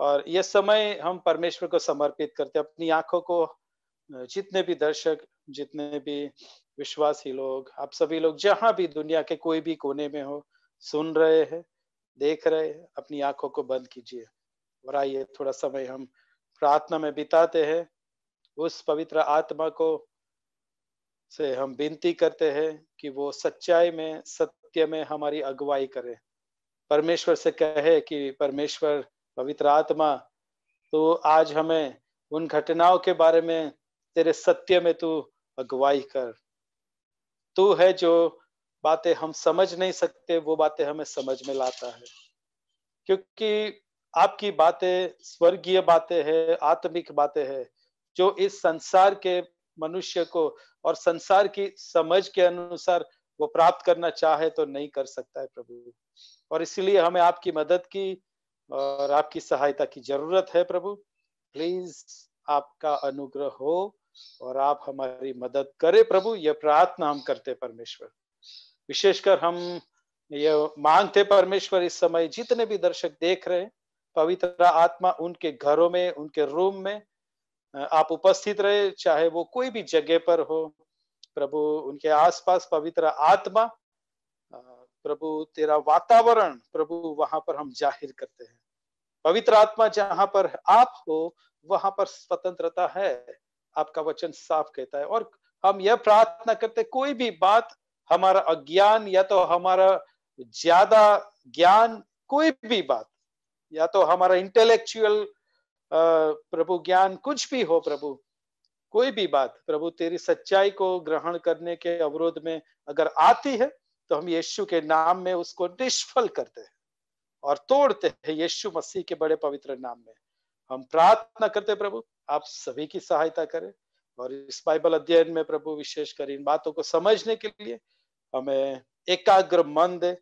और ये समय हम परमेश्वर को समर्पित करते हैं अपनी आंखों को जितने भी दर्शक जितने भी विश्वासी लोग आप सभी लोग जहां भी दुनिया के कोई भी कोने में हो सुन रहे हैं देख रहे हैं अपनी आंखों को बंद कीजिए और आइए थोड़ा समय हम प्रार्थना में बिताते हैं उस पवित्र आत्मा को से हम विनती करते हैं कि वो सच्चाई में सत्य में हमारी अगुवाई करे परमेश्वर से कहे कि परमेश्वर पवित्र आत्मा तो आज हमें उन घटनाओं के बारे में तेरे सत्य में तू अगुवाई कर तू है जो बातें हम समझ नहीं सकते वो बातें हमें समझ में लाता है क्योंकि आपकी बातें स्वर्गीय बातें हैं आत्मिक बातें हैं जो इस संसार के मनुष्य को और संसार की समझ के अनुसार वो प्राप्त करना चाहे तो नहीं कर सकता है प्रभु और इसलिए हमें आपकी मदद की और आपकी सहायता की जरूरत है प्रभु प्लीज आपका अनुग्रह हो और आप हमारी मदद करें प्रभु यह प्रार्थना हम करते परमेश्वर विशेषकर हम यह मानते परमेश्वर इस समय जितने भी दर्शक देख रहे हैं पवित्र आत्मा उनके घरों में उनके रूम में आप उपस्थित रहे चाहे वो कोई भी जगह पर हो प्रभु उनके आसपास पवित्र आत्मा प्रभु तेरा वातावरण प्रभु वहां पर हम जाहिर करते हैं पवित्र आत्मा जहां पर आप हो वहां पर स्वतंत्रता है आपका वचन साफ कहता है और हम यह प्रार्थना करते कोई भी बात हमारा अज्ञान या तो हमारा ज्यादा ज्ञान कोई भी बात या तो हमारा इंटेलेक्चुअल प्रभु ज्ञान कुछ भी हो प्रभु कोई भी बात प्रभु तेरी सच्चाई को ग्रहण करने के अवरोध में अगर आती है तो हम यीशु के नाम में उसको निष्फल करते हैं और तोड़ते हैं यीशु मसीह के बड़े पवित्र नाम में हम प्रार्थना करते प्रभु आप सभी की सहायता करें और इस बाइबल अध्ययन में प्रभु विशेष कर इन बातों को समझने के लिए हमें एकाग्र मन दे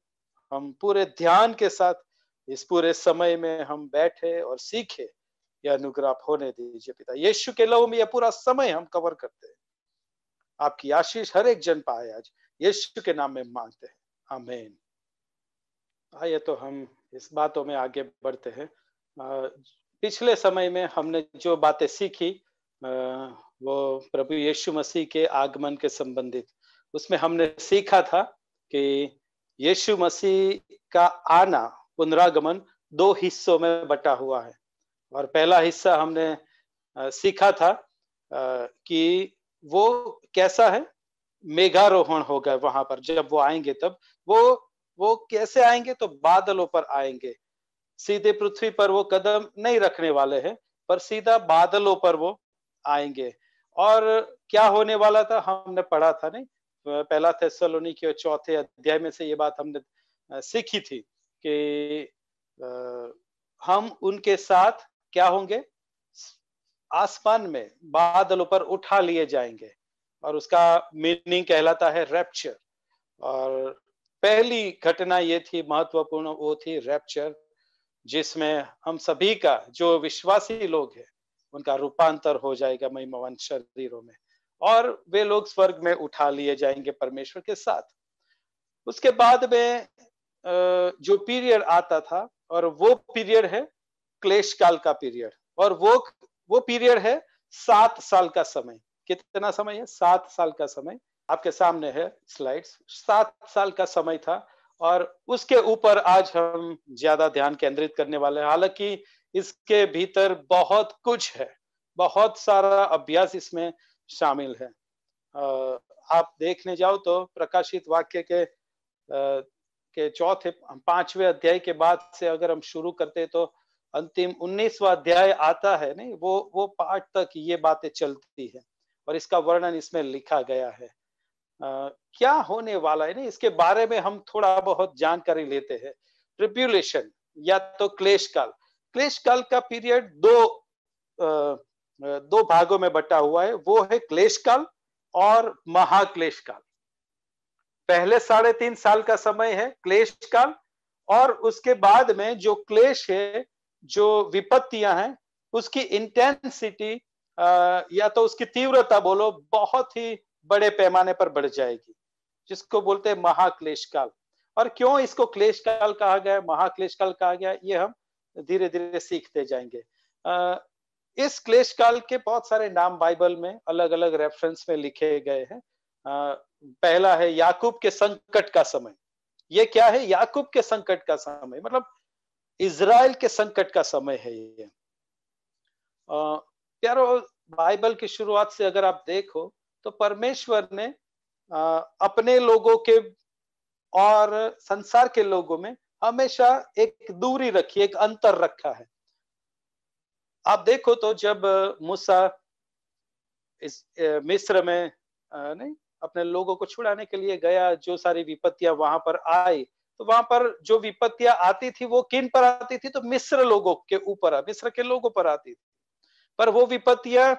हम पूरे ध्यान के साथ इस पूरे समय में हम बैठे और सीखे यह अनुग्रह होने दीजिए पिता यीशु के लव में यह पूरा समय हम कवर करते हैं आपकी आशीष हर एक जन पाए आज यीशु के नाम में मांगते हैं आमेन आइए तो हम इस बातों में आगे बढ़ते हैं पिछले समय में हमने जो बातें सीखी वो प्रभु यीशु मसीह के आगमन के संबंधित उसमें हमने सीखा था कि यीशु मसीह का आना पुनरागमन दो हिस्सों में बटा हुआ है और पहला हिस्सा हमने सीखा था कि वो कैसा है मेघारोहण होगा वहां पर जब वो आएंगे तब वो वो कैसे आएंगे तो बादलों पर आएंगे सीधे पृथ्वी पर वो कदम नहीं रखने वाले हैं पर सीधा बादलों पर वो आएंगे और क्या होने वाला था हमने पढ़ा था नहीं पहला सलोनी के चौथे अध्याय में से ये बात हमने सीखी थी कि हम उनके साथ क्या होंगे आसमान में बादलों पर उठा लिए जाएंगे और उसका मीनिंग कहलाता है रैप्चर और पहली घटना ये थी महत्वपूर्ण वो थी रैप्चर जिसमें हम सभी का जो विश्वासी लोग हैं उनका रूपांतर हो जाएगा महिमावान शरीरों में और वे लोग स्वर्ग में उठा लिए जाएंगे परमेश्वर के साथ उसके बाद में जो पीरियड आता था और वो पीरियड है क्लेश काल का पीरियड और वो वो पीरियड है सात साल का समय कितना समय है सात साल का समय आपके सामने है स्लाइड्स सात साल का समय था और उसके ऊपर आज हम ज्यादा ध्यान केंद्रित करने वाले हैं हालांकि इसके भीतर बहुत कुछ है बहुत सारा अभ्यास इसमें शामिल है आप देखने जाओ तो प्रकाशित वाक्य के के चौथे पांचवे अध्याय के बाद से अगर हम शुरू करते तो अंतिम उन्नीसवा अध्याय आता है नहीं वो वो पाठ तक ये बातें चलती है और इसका वर्णन इसमें लिखा गया है आ, क्या होने वाला है ना इसके बारे में हम थोड़ा बहुत जानकारी लेते हैं ट्रिब्यूलेशन या तो क्लेश काल क्लेश काल का पीरियड दो आ, दो भागों में बटा हुआ है वो है क्लेश काल और महाक्लेश काल पहले साढ़े तीन साल का समय है क्लेश काल और उसके बाद में जो क्लेश है जो विपत्तियां हैं उसकी इंटेंसिटी या तो उसकी तीव्रता बोलो बहुत ही बड़े पैमाने पर बढ़ जाएगी जिसको बोलते हैं महाक्लेश काल और क्यों इसको क्लेश काल कहा गया महाक्लेश काल कहा गया ये हम धीरे धीरे सीखते जाएंगे अः इस क्लेश काल के बहुत सारे नाम बाइबल में अलग अलग रेफरेंस में लिखे गए हैं पहला है याकूब के संकट का समय ये क्या है याकूब के संकट का समय मतलब इसराइल के संकट का समय है ये प्यारो बाइबल की शुरुआत से अगर आप देखो तो परमेश्वर ने अपने लोगों के और संसार के लोगों में हमेशा एक दूरी रखी एक अंतर रखा है आप देखो तो जब मूसा इस मिस्र में नहीं अपने लोगों को छुड़ाने के लिए गया जो सारी विपत्तियां वहां पर आई तो वहां पर जो विपत्तियां आती थी वो किन पर आती थी तो मिस्र लोगों के ऊपर मिस्र के लोगों पर आती थी पर वो विपत्तियां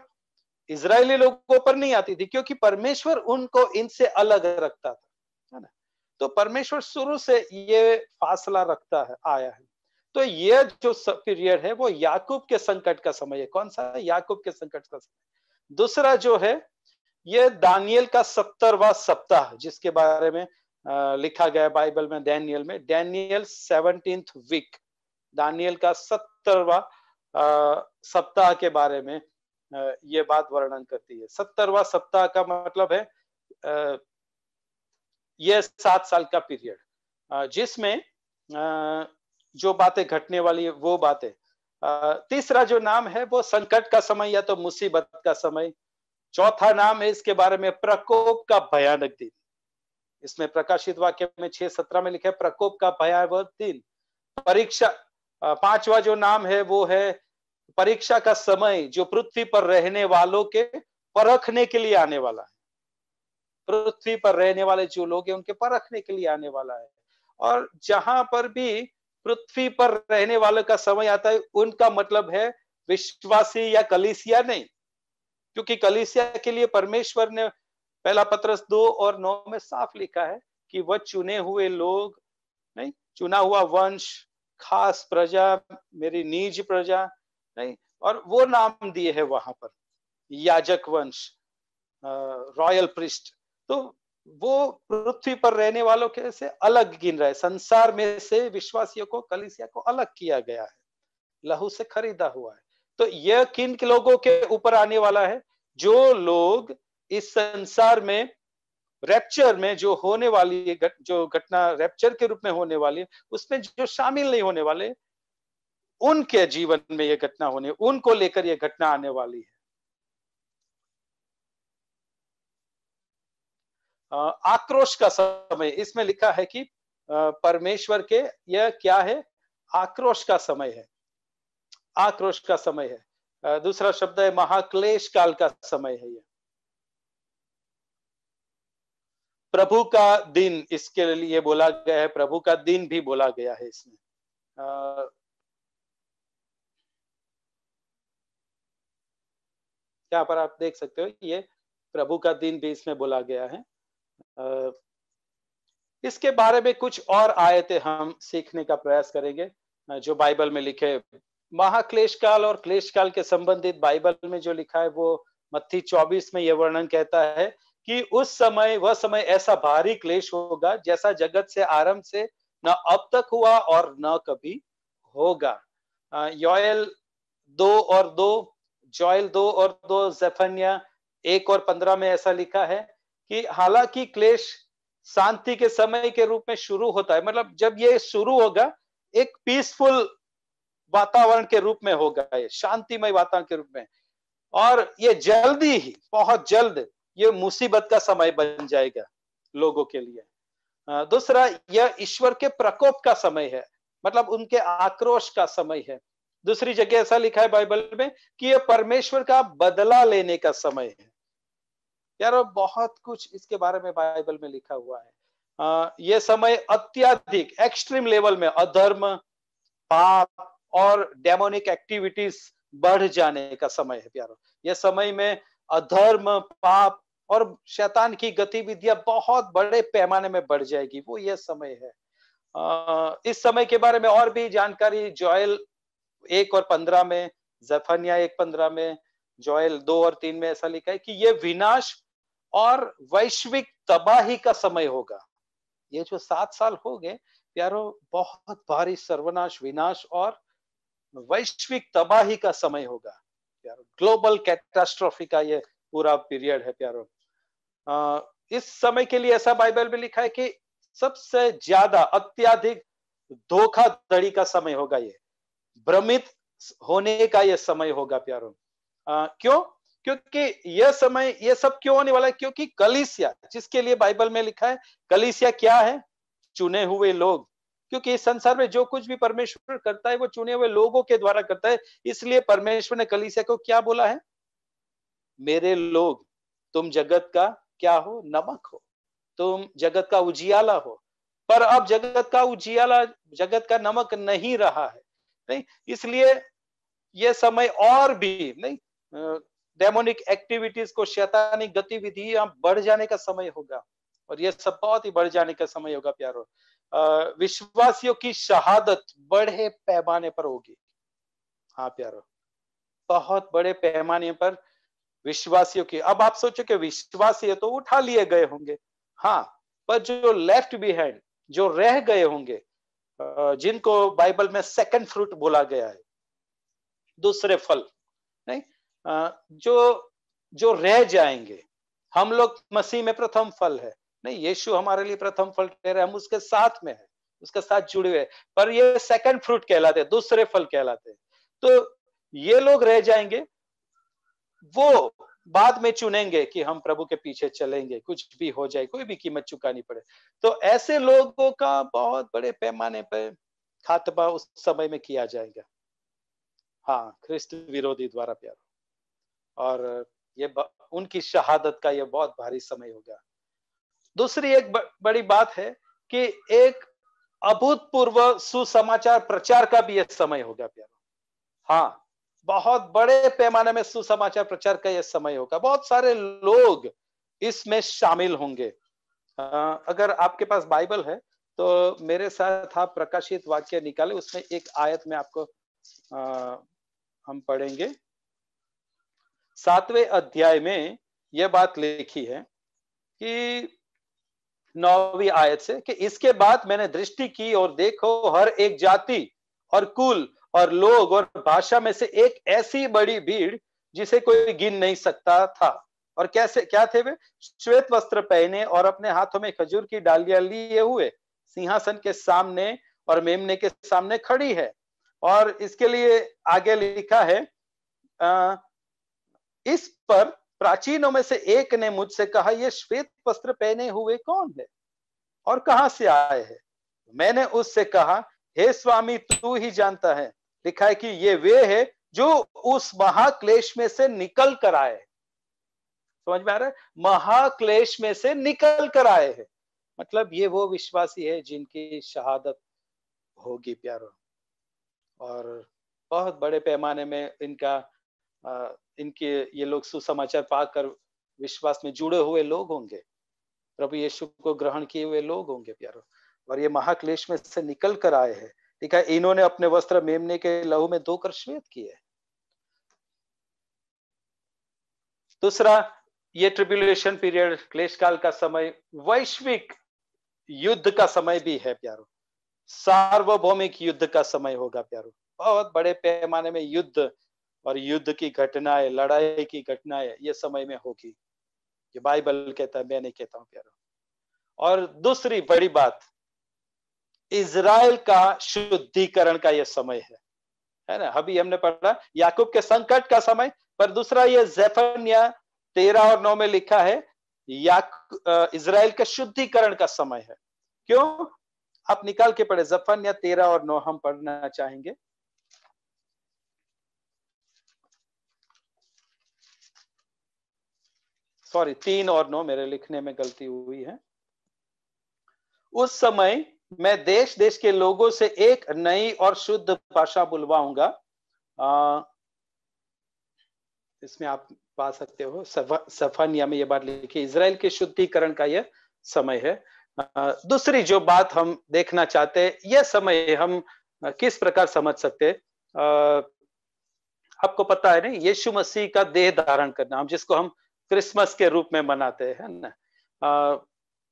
इसराइली लोगों पर नहीं आती थी क्योंकि परमेश्वर उनको इनसे अलग रखता था है ना तो परमेश्वर शुरू से ये फासला रखता है आया है तो ये जो पीरियड है वो याकूब के संकट का समय है कौन सा याकूब के संकट का समय दूसरा जो है ये दानियल का सत्तरवा सप्ताह जिसके बारे में लिखा गया बाइबल में डैनियल में डैनियल सेवनटींथ वीक दानियल का सत्तरवा सप्ताह के बारे में ये बात वर्णन करती है सत्तरवा सप्ताह का मतलब है यह सात साल का पीरियड जिसमें जो बातें घटने वाली है वो बातें तीसरा जो नाम है वो संकट का समय या तो मुसीबत का समय चौथा नाम है इसके बारे में प्रकोप का भयानक दिन इसमें प्रकाशित वाक्य में छह सत्रह में लिखा है प्रकोप का भयावह दिन परीक्षा पांचवा जो नाम है वो है परीक्षा का समय जो पृथ्वी पर रहने वालों के परखने के लिए आने वाला है पृथ्वी पर रहने वाले जो लोग हैं उनके परखने के लिए आने वाला है और जहां पर भी पृथ्वी पर रहने वालों का समय आता है उनका मतलब है विश्वासी या कलिसिया नहीं क्योंकि कलिसिया के लिए परमेश्वर ने पहला पत्रस दो और नौ में साफ लिखा है कि वह चुने हुए लोग नहीं चुना हुआ वंश खास प्रजा मेरी निज प्रजा नहीं और वो नाम दिए है वहां पर याजक वंश रॉयल पृष्ठ तो वो पृथ्वी पर रहने वालों के से अलग गिन रहा है संसार में से विश्वासियों को कलिसिया को अलग किया गया है लहू से खरीदा हुआ है तो यह किन लोगों के ऊपर आने वाला है जो लोग इस संसार में रैप्चर में जो होने वाली गट, जो घटना रैप्चर के रूप में होने वाली है उसमें जो शामिल नहीं होने वाले उनके जीवन में यह घटना होने उनको लेकर यह घटना आने वाली है आक्रोश का समय इसमें लिखा है कि परमेश्वर के यह क्या है आक्रोश का समय है आक्रोश का समय है दूसरा शब्द है महाक्लेश काल का समय है यह प्रभु का दिन इसके लिए बोला गया है प्रभु का दिन भी बोला गया है इसमें आ, यहाँ पर आप देख सकते हो ये प्रभु का दिन भी इसमें बोला गया है आ, इसके बारे में कुछ और आयतें हम सीखने का प्रयास करेंगे जो बाइबल में लिखे महाक्लेश काल और क्लेश काल के संबंधित बाइबल में जो लिखा है वो मत्थी 24 में यह वर्णन कहता है कि उस समय वह समय ऐसा भारी क्लेश होगा जैसा जगत से आरंभ से न अब तक हुआ और न कभी होगा योयल दो और दो जॉयल दो और दो जफनिया एक और पंद्रह में ऐसा लिखा है कि हालांकि क्लेश शांति के समय के रूप में शुरू होता है मतलब जब ये शुरू होगा एक पीसफुल वातावरण के रूप में होगा ये शांतिमय वातावरण के रूप में और ये जल्दी ही बहुत जल्द ये मुसीबत का समय बन जाएगा लोगों के लिए दूसरा यह ईश्वर के प्रकोप का समय है मतलब उनके आक्रोश का समय है दूसरी जगह ऐसा लिखा है बाइबल में कि यह परमेश्वर का बदला लेने का समय है यार बहुत कुछ इसके बारे में बाइबल में लिखा हुआ है आ, ये समय अत्याधिक एक्सट्रीम लेवल में अधर्म पाप और डेमोनिक एक्टिविटीज बढ़ जाने का समय है प्यारो ये समय में अधर्म पाप और शैतान की गतिविधियां बहुत बड़े पैमाने में बढ़ जाएगी वो यह समय है इस समय के बारे में और भी जानकारी जॉयल एक और पंद्रह में जफनिया एक पंद्रह में जॉयल दो और तीन में ऐसा लिखा है कि यह विनाश और वैश्विक तबाही का समय होगा ये जो सात साल हो गए प्यारो बहुत भारी सर्वनाश विनाश और वैश्विक तबाही का समय होगा ग्लोबल कैटास्ट्रॉफी का ये पूरा पीरियड है प्यारो इस समय के लिए ऐसा बाइबल में लिखा है कि सबसे ज्यादा अत्याधिक धोखाधड़ी का समय होगा ये भ्रमित होने का यह समय होगा प्यारो क्यों क्योंकि यह समय यह सब क्यों होने वाला है क्योंकि कलिसिया जिसके लिए बाइबल में लिखा है कलिसिया क्या है चुने हुए लोग क्योंकि इस संसार में जो कुछ भी परमेश्वर करता है वो चुने हुए लोगों के द्वारा करता है इसलिए परमेश्वर ने कलीसिया को क्या बोला है मेरे लोग तुम जगत का क्या हो नमक हो तुम जगत का उजियाला हो पर अब जगत का उजियाला जगत का नमक नहीं रहा है नहीं इसलिए यह समय और भी नहीं डेमोनिक एक्टिविटीज को शैतानिक गतिविधियां बढ़ जाने का समय होगा और यह सब बहुत ही बढ़ जाने का समय होगा प्यारो विश्वासियों की शहादत बड़े पैमाने पर होगी हाँ प्यारो बहुत बड़े पैमाने पर विश्वासियों की अब आप सोचो कि विश्वासी तो उठा लिए गए होंगे हाँ पर जो लेफ्ट बिहाइंड जो रह गए होंगे जिनको बाइबल में सेकंड फ्रूट बोला गया है दूसरे फल नहीं जो जो रह जाएंगे हम लोग मसीह में प्रथम फल है नहीं यीशु हमारे लिए प्रथम फल कह रहे हम उसके साथ में है उसके साथ जुड़े हुए पर ये सेकंड फ्रूट कहलाते हैं दूसरे फल कहलाते हैं तो ये लोग रह जाएंगे वो बाद में चुनेंगे कि हम प्रभु के पीछे चलेंगे कुछ भी हो जाए कोई भी कीमत चुकानी पड़े तो ऐसे लोगों का बहुत बड़े पैमाने पर खात्मा उस समय में किया जाएगा हाँ ख्रिस्त विरोधी द्वारा प्यारो और ये उनकी शहादत का यह बहुत भारी समय होगा दूसरी एक बड़ी बात है कि एक अभूतपूर्व सुसमाचार प्रचार का भी यह समय होगा प्यारो हाँ बहुत बड़े पैमाने में सुसमाचार प्रचार का यह समय होगा बहुत सारे लोग इसमें शामिल होंगे हाँ, अगर आपके पास बाइबल है तो मेरे साथ आप प्रकाशित वाक्य निकाले उसमें एक आयत में आपको आ, हम पढ़ेंगे सातवें अध्याय में यह बात लिखी है कि नौवी आयत से कि इसके बाद मैंने दृष्टि की और देखो हर एक जाति और कुल और लोग और भाषा में से एक ऐसी बड़ी भीड़ जिसे कोई गिन नहीं सकता था और कैसे क्या थे वे श्वेत वस्त्र पहने और अपने हाथों में खजूर की डालियां लिए हुए सिंहासन के सामने और मेमने के सामने खड़ी है और इसके लिए आगे लिखा है आ, इस पर प्राचीनों में से एक ने मुझसे कहा यह श्वेत वस्त्र पहने हुए कौन है और कहा से आए है मैंने उससे कहा हे स्वामी तू ही जानता है लिखा है कि ये वे है जो उस महाक्लेश में से निकल कर आए समझ में आ रहा है महाक्लेश में से निकल कर आए हैं मतलब ये वो विश्वासी है जिनकी शहादत होगी प्यारो और बहुत बड़े पैमाने में इनका इनके ये लोग सुसमाचार पाकर विश्वास में जुड़े हुए लोग होंगे प्रभु यीशु को ग्रहण किए हुए लोग होंगे प्यारो और ये महाक्लेश में से निकल कर आए हैं ठीक है इन्होंने अपने वस्त्र मेमने के लहू में धोकर श्वेत किए दूसरा ये ट्रिब्यूलेशन पीरियड क्लेश काल का समय वैश्विक युद्ध का समय भी है प्यारो सार्वभौमिक युद्ध का समय होगा प्यारो बहुत बड़े पैमाने में युद्ध और युद्ध की घटनाएं लड़ाई की घटनाएं ये समय में होगी ये बाइबल कहता है मैं नहीं कहता हूं प्यारो और दूसरी बड़ी बात इज़राइल का शुद्धिकरण का यह समय है है ना अभी हमने पढ़ा याकूब के संकट का समय पर दूसरा ये जैफनिया तेरह और नौ में लिखा है इजराइल के शुद्धिकरण का समय है क्यों आप निकाल के पढ़े या तेरह और नौ हम पढ़ना चाहेंगे सॉरी तीन और नौ मेरे लिखने में गलती हुई है उस समय मैं देश देश के लोगों से एक नई और शुद्ध भाषा बुलवाऊंगा इसमें आप पा सकते हो सफानिया में यह बात लिखी इसराइल के शुद्धिकरण का यह समय है आ, दूसरी जो बात हम देखना चाहते हैं यह समय हम किस प्रकार समझ सकते आ, आपको पता है ना यीशु मसीह का देह धारण करना हम जिसको हम क्रिसमस के रूप में मनाते हैं ना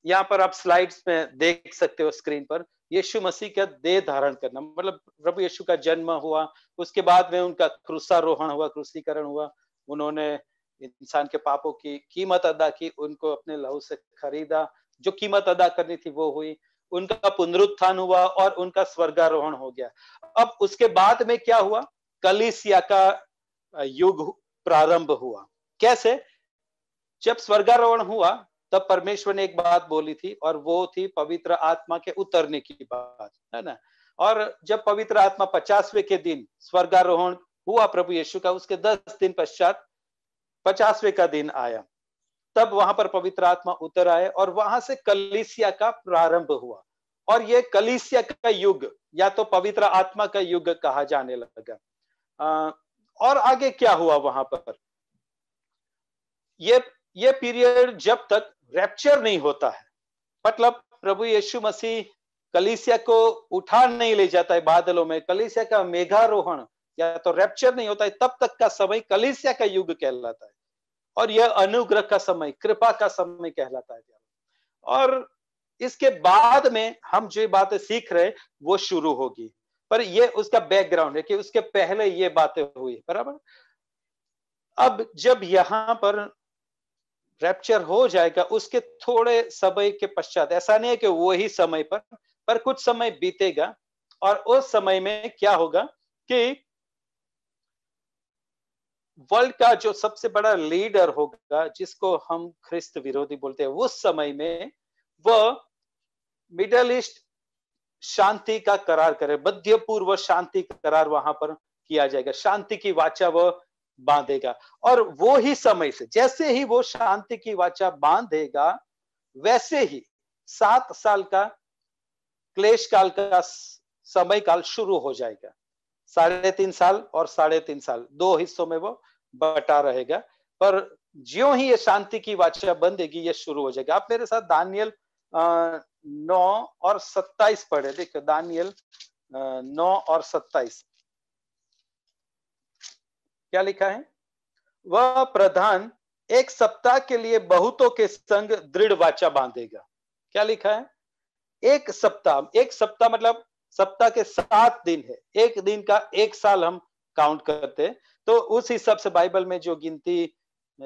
यहाँ पर आप स्लाइड्स में देख सकते हो स्क्रीन पर यीशु मसीह का देह धारण करना मतलब प्रभु यीशु का जन्म हुआ उसके बाद में उनका क्रूसारोहण हुआ क्रूसीकरण हुआ उन्होंने इंसान के पापों की कीमत अदा की उनको अपने लहू से खरीदा जो कीमत अदा करनी थी वो हुई उनका पुनरुत्थान हुआ और उनका स्वर्गारोहण हो गया अब उसके बाद में क्या हुआ कलिसिया का युग प्रारंभ हुआ कैसे जब स्वर्गारोहण हुआ तब परमेश्वर ने एक बात बोली थी और वो थी पवित्र आत्मा के उतरने की बात है ना और जब पवित्र आत्मा पचासवे के दिन स्वर्गारोहण हुआ प्रभु यीशु का उसके दस दिन पश्चात पचासवे का दिन आया तब वहां पर पवित्र आत्मा उतर आए और वहां से कलिसिया का प्रारंभ हुआ और ये कलिसिया का युग या तो पवित्र आत्मा का युग कहा जाने लगा आ, और आगे क्या हुआ वहां पर ये ये पीरियड जब तक रैप्चर नहीं होता है मतलब प्रभु यीशु मसीह कलिसिया को उठा नहीं ले जाता है बादलों में कलिसिया का मेघारोहण या तो रैप्चर नहीं होता है तब तक का समय कलिसिया का युग कहलाता है और यह अनुग्रह का समय कृपा का समय कहलाता है और इसके बाद में हम जो बातें सीख रहे वो शुरू होगी पर ये उसका बैकग्राउंड है कि उसके पहले ये बातें हुई बराबर अब जब यहां पर रैप्चर हो जाएगा उसके थोड़े समय के पश्चात ऐसा नहीं है कि वही समय पर पर कुछ समय बीतेगा और उस समय में क्या होगा कि वर्ल्ड का जो सबसे बड़ा लीडर होगा जिसको हम ख्रिस्त विरोधी बोलते हैं उस समय में वह मिडल ईस्ट शांति का करार करे मध्य पूर्व शांति करार वहां पर किया जाएगा शांति की वाचा वह बांधेगा और वो ही समय से जैसे ही वो शांति की वाचा बांधेगा वैसे ही सात साल का क्लेश काल का समय काल शुरू हो जाएगा साढ़े तीन साल और साढ़े तीन साल दो हिस्सों में वो बटा रहेगा पर ज्यो ही ये शांति की वाचा बंधेगी ये शुरू हो जाएगा आप मेरे साथ दानियल नौ और सत्ताईस पढ़े देखो दानियल नौ और सत्ताईस क्या लिखा है वह प्रधान एक सप्ताह के लिए बहुतों के संग दृढ़ वाचा बांधेगा क्या लिखा है एक सप्ताह एक सप्ताह मतलब सप्ताह के सात दिन है एक दिन का एक साल हम काउंट करते हैं तो उस हिसाब से बाइबल में जो गिनती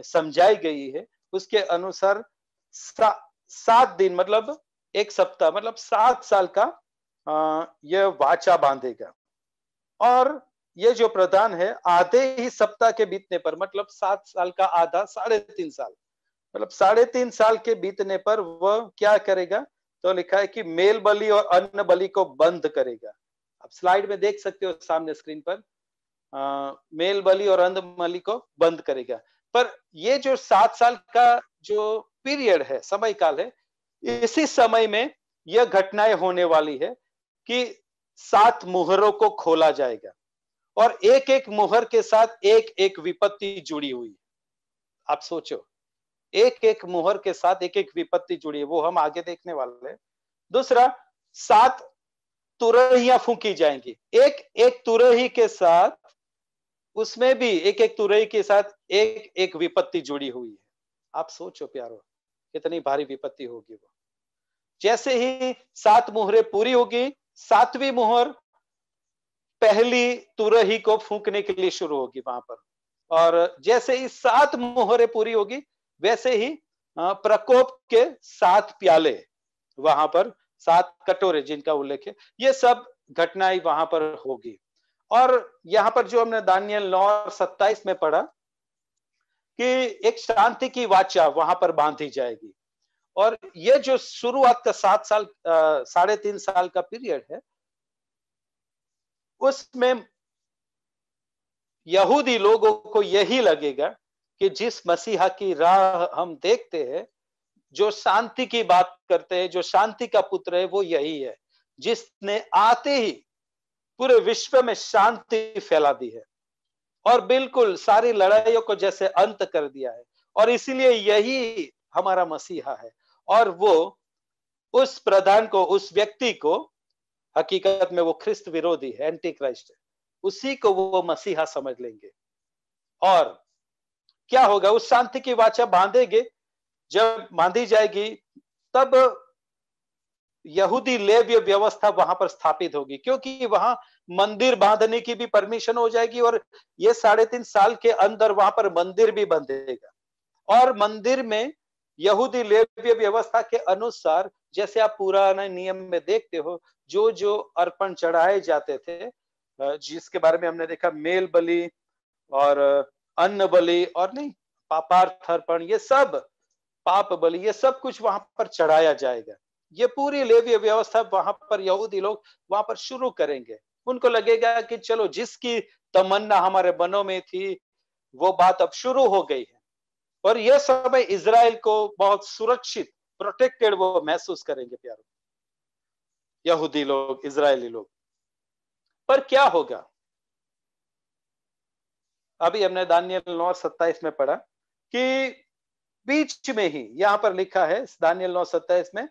समझाई गई है उसके अनुसार सा, सात दिन मतलब एक सप्ताह मतलब सात साल का यह वाचा बांधेगा और ये जो प्रदान है आधे ही सप्ताह के बीतने पर मतलब सात साल का आधा साढ़े तीन साल मतलब साढ़े तीन साल के बीतने पर वह क्या करेगा तो लिखा है कि मेल बलि और अन्न बलि को बंद करेगा आप स्लाइड में देख सकते हो सामने स्क्रीन पर आ, मेल बलि और अन्न बलि को बंद करेगा पर ये जो सात साल का जो पीरियड है समय काल है इसी समय में यह घटनाएं होने वाली है कि सात मुहरों को खोला जाएगा और एक एक मोहर के साथ एक एक विपत्ति जुड़ी हुई आप सोचो एक एक मोहर के साथ एक एक विपत्ति जुड़ी है वो हम आगे देखने वाले हैं दूसरा सात तुरहिया फूकी जाएंगी एक एक तुरही के साथ उसमें भी एक एक तुरही के साथ एक एक विपत्ति जुड़ी हुई है आप सोचो प्यारो कितनी भारी विपत्ति होगी वो जैसे ही सात मोहरे पूरी होगी सातवीं मोहर पहली तुरही को फूकने के लिए शुरू होगी वहां पर और जैसे ही सात मोहरे पूरी होगी वैसे ही प्रकोप के सात प्याले वहां पर सात कटोरे जिनका उल्लेख है ये सब घटनाएं वहां पर होगी और यहाँ पर जो हमने दानियल नौ और सत्ताईस में पढ़ा कि एक शांति की वाचा वहां पर बांधी जाएगी और ये जो शुरुआत का सात साल साढ़े तीन साल का पीरियड है उसमें यहूदी लोगों को यही लगेगा कि जिस मसीहा की राह हम देखते हैं जो शांति की बात करते हैं जो शांति का पुत्र है वो यही है जिसने आते ही पूरे विश्व में शांति फैला दी है और बिल्कुल सारी लड़ाइयों को जैसे अंत कर दिया है और इसीलिए यही हमारा मसीहा है और वो उस प्रधान को उस व्यक्ति को हकीकत में वो ख्रिस्त विरोधी है एंटी क्राइस्ट है उसी को वो मसीहा समझ लेंगे और क्या होगा उस शांति की वाचा बांधेंगे जब बांधी जाएगी तब यहूदी लेव्य व्यवस्था वहां पर स्थापित होगी क्योंकि वहां मंदिर बांधने की भी परमिशन हो जाएगी और ये साढ़े तीन साल के अंदर वहां पर मंदिर भी बंधेगा और मंदिर में यहूदी लेव्य व्यवस्था के अनुसार जैसे आप पुराना नियम में देखते हो जो जो अर्पण चढ़ाए जाते थे जिसके बारे में हमने देखा मेल बलि और अन्न बलि और नहीं पापार्थ अर्पण ये सब पाप बलि ये सब कुछ वहां पर चढ़ाया जाएगा ये पूरी लेवी व्यवस्था वहां पर यहूदी लोग वहां पर शुरू करेंगे उनको लगेगा कि चलो जिसकी तमन्ना हमारे बनो में थी वो बात अब शुरू हो गई है और यह समय इसराइल को बहुत सुरक्षित प्रोटेक्टेड वो महसूस करेंगे प्यारों यहूदी लोग इसराइली लोग पर क्या होगा अभी हमने दानियल नौ सत्ताईस में पढ़ा कि बीच में ही यहां पर लिखा है दानियल नौ सत्ताईस में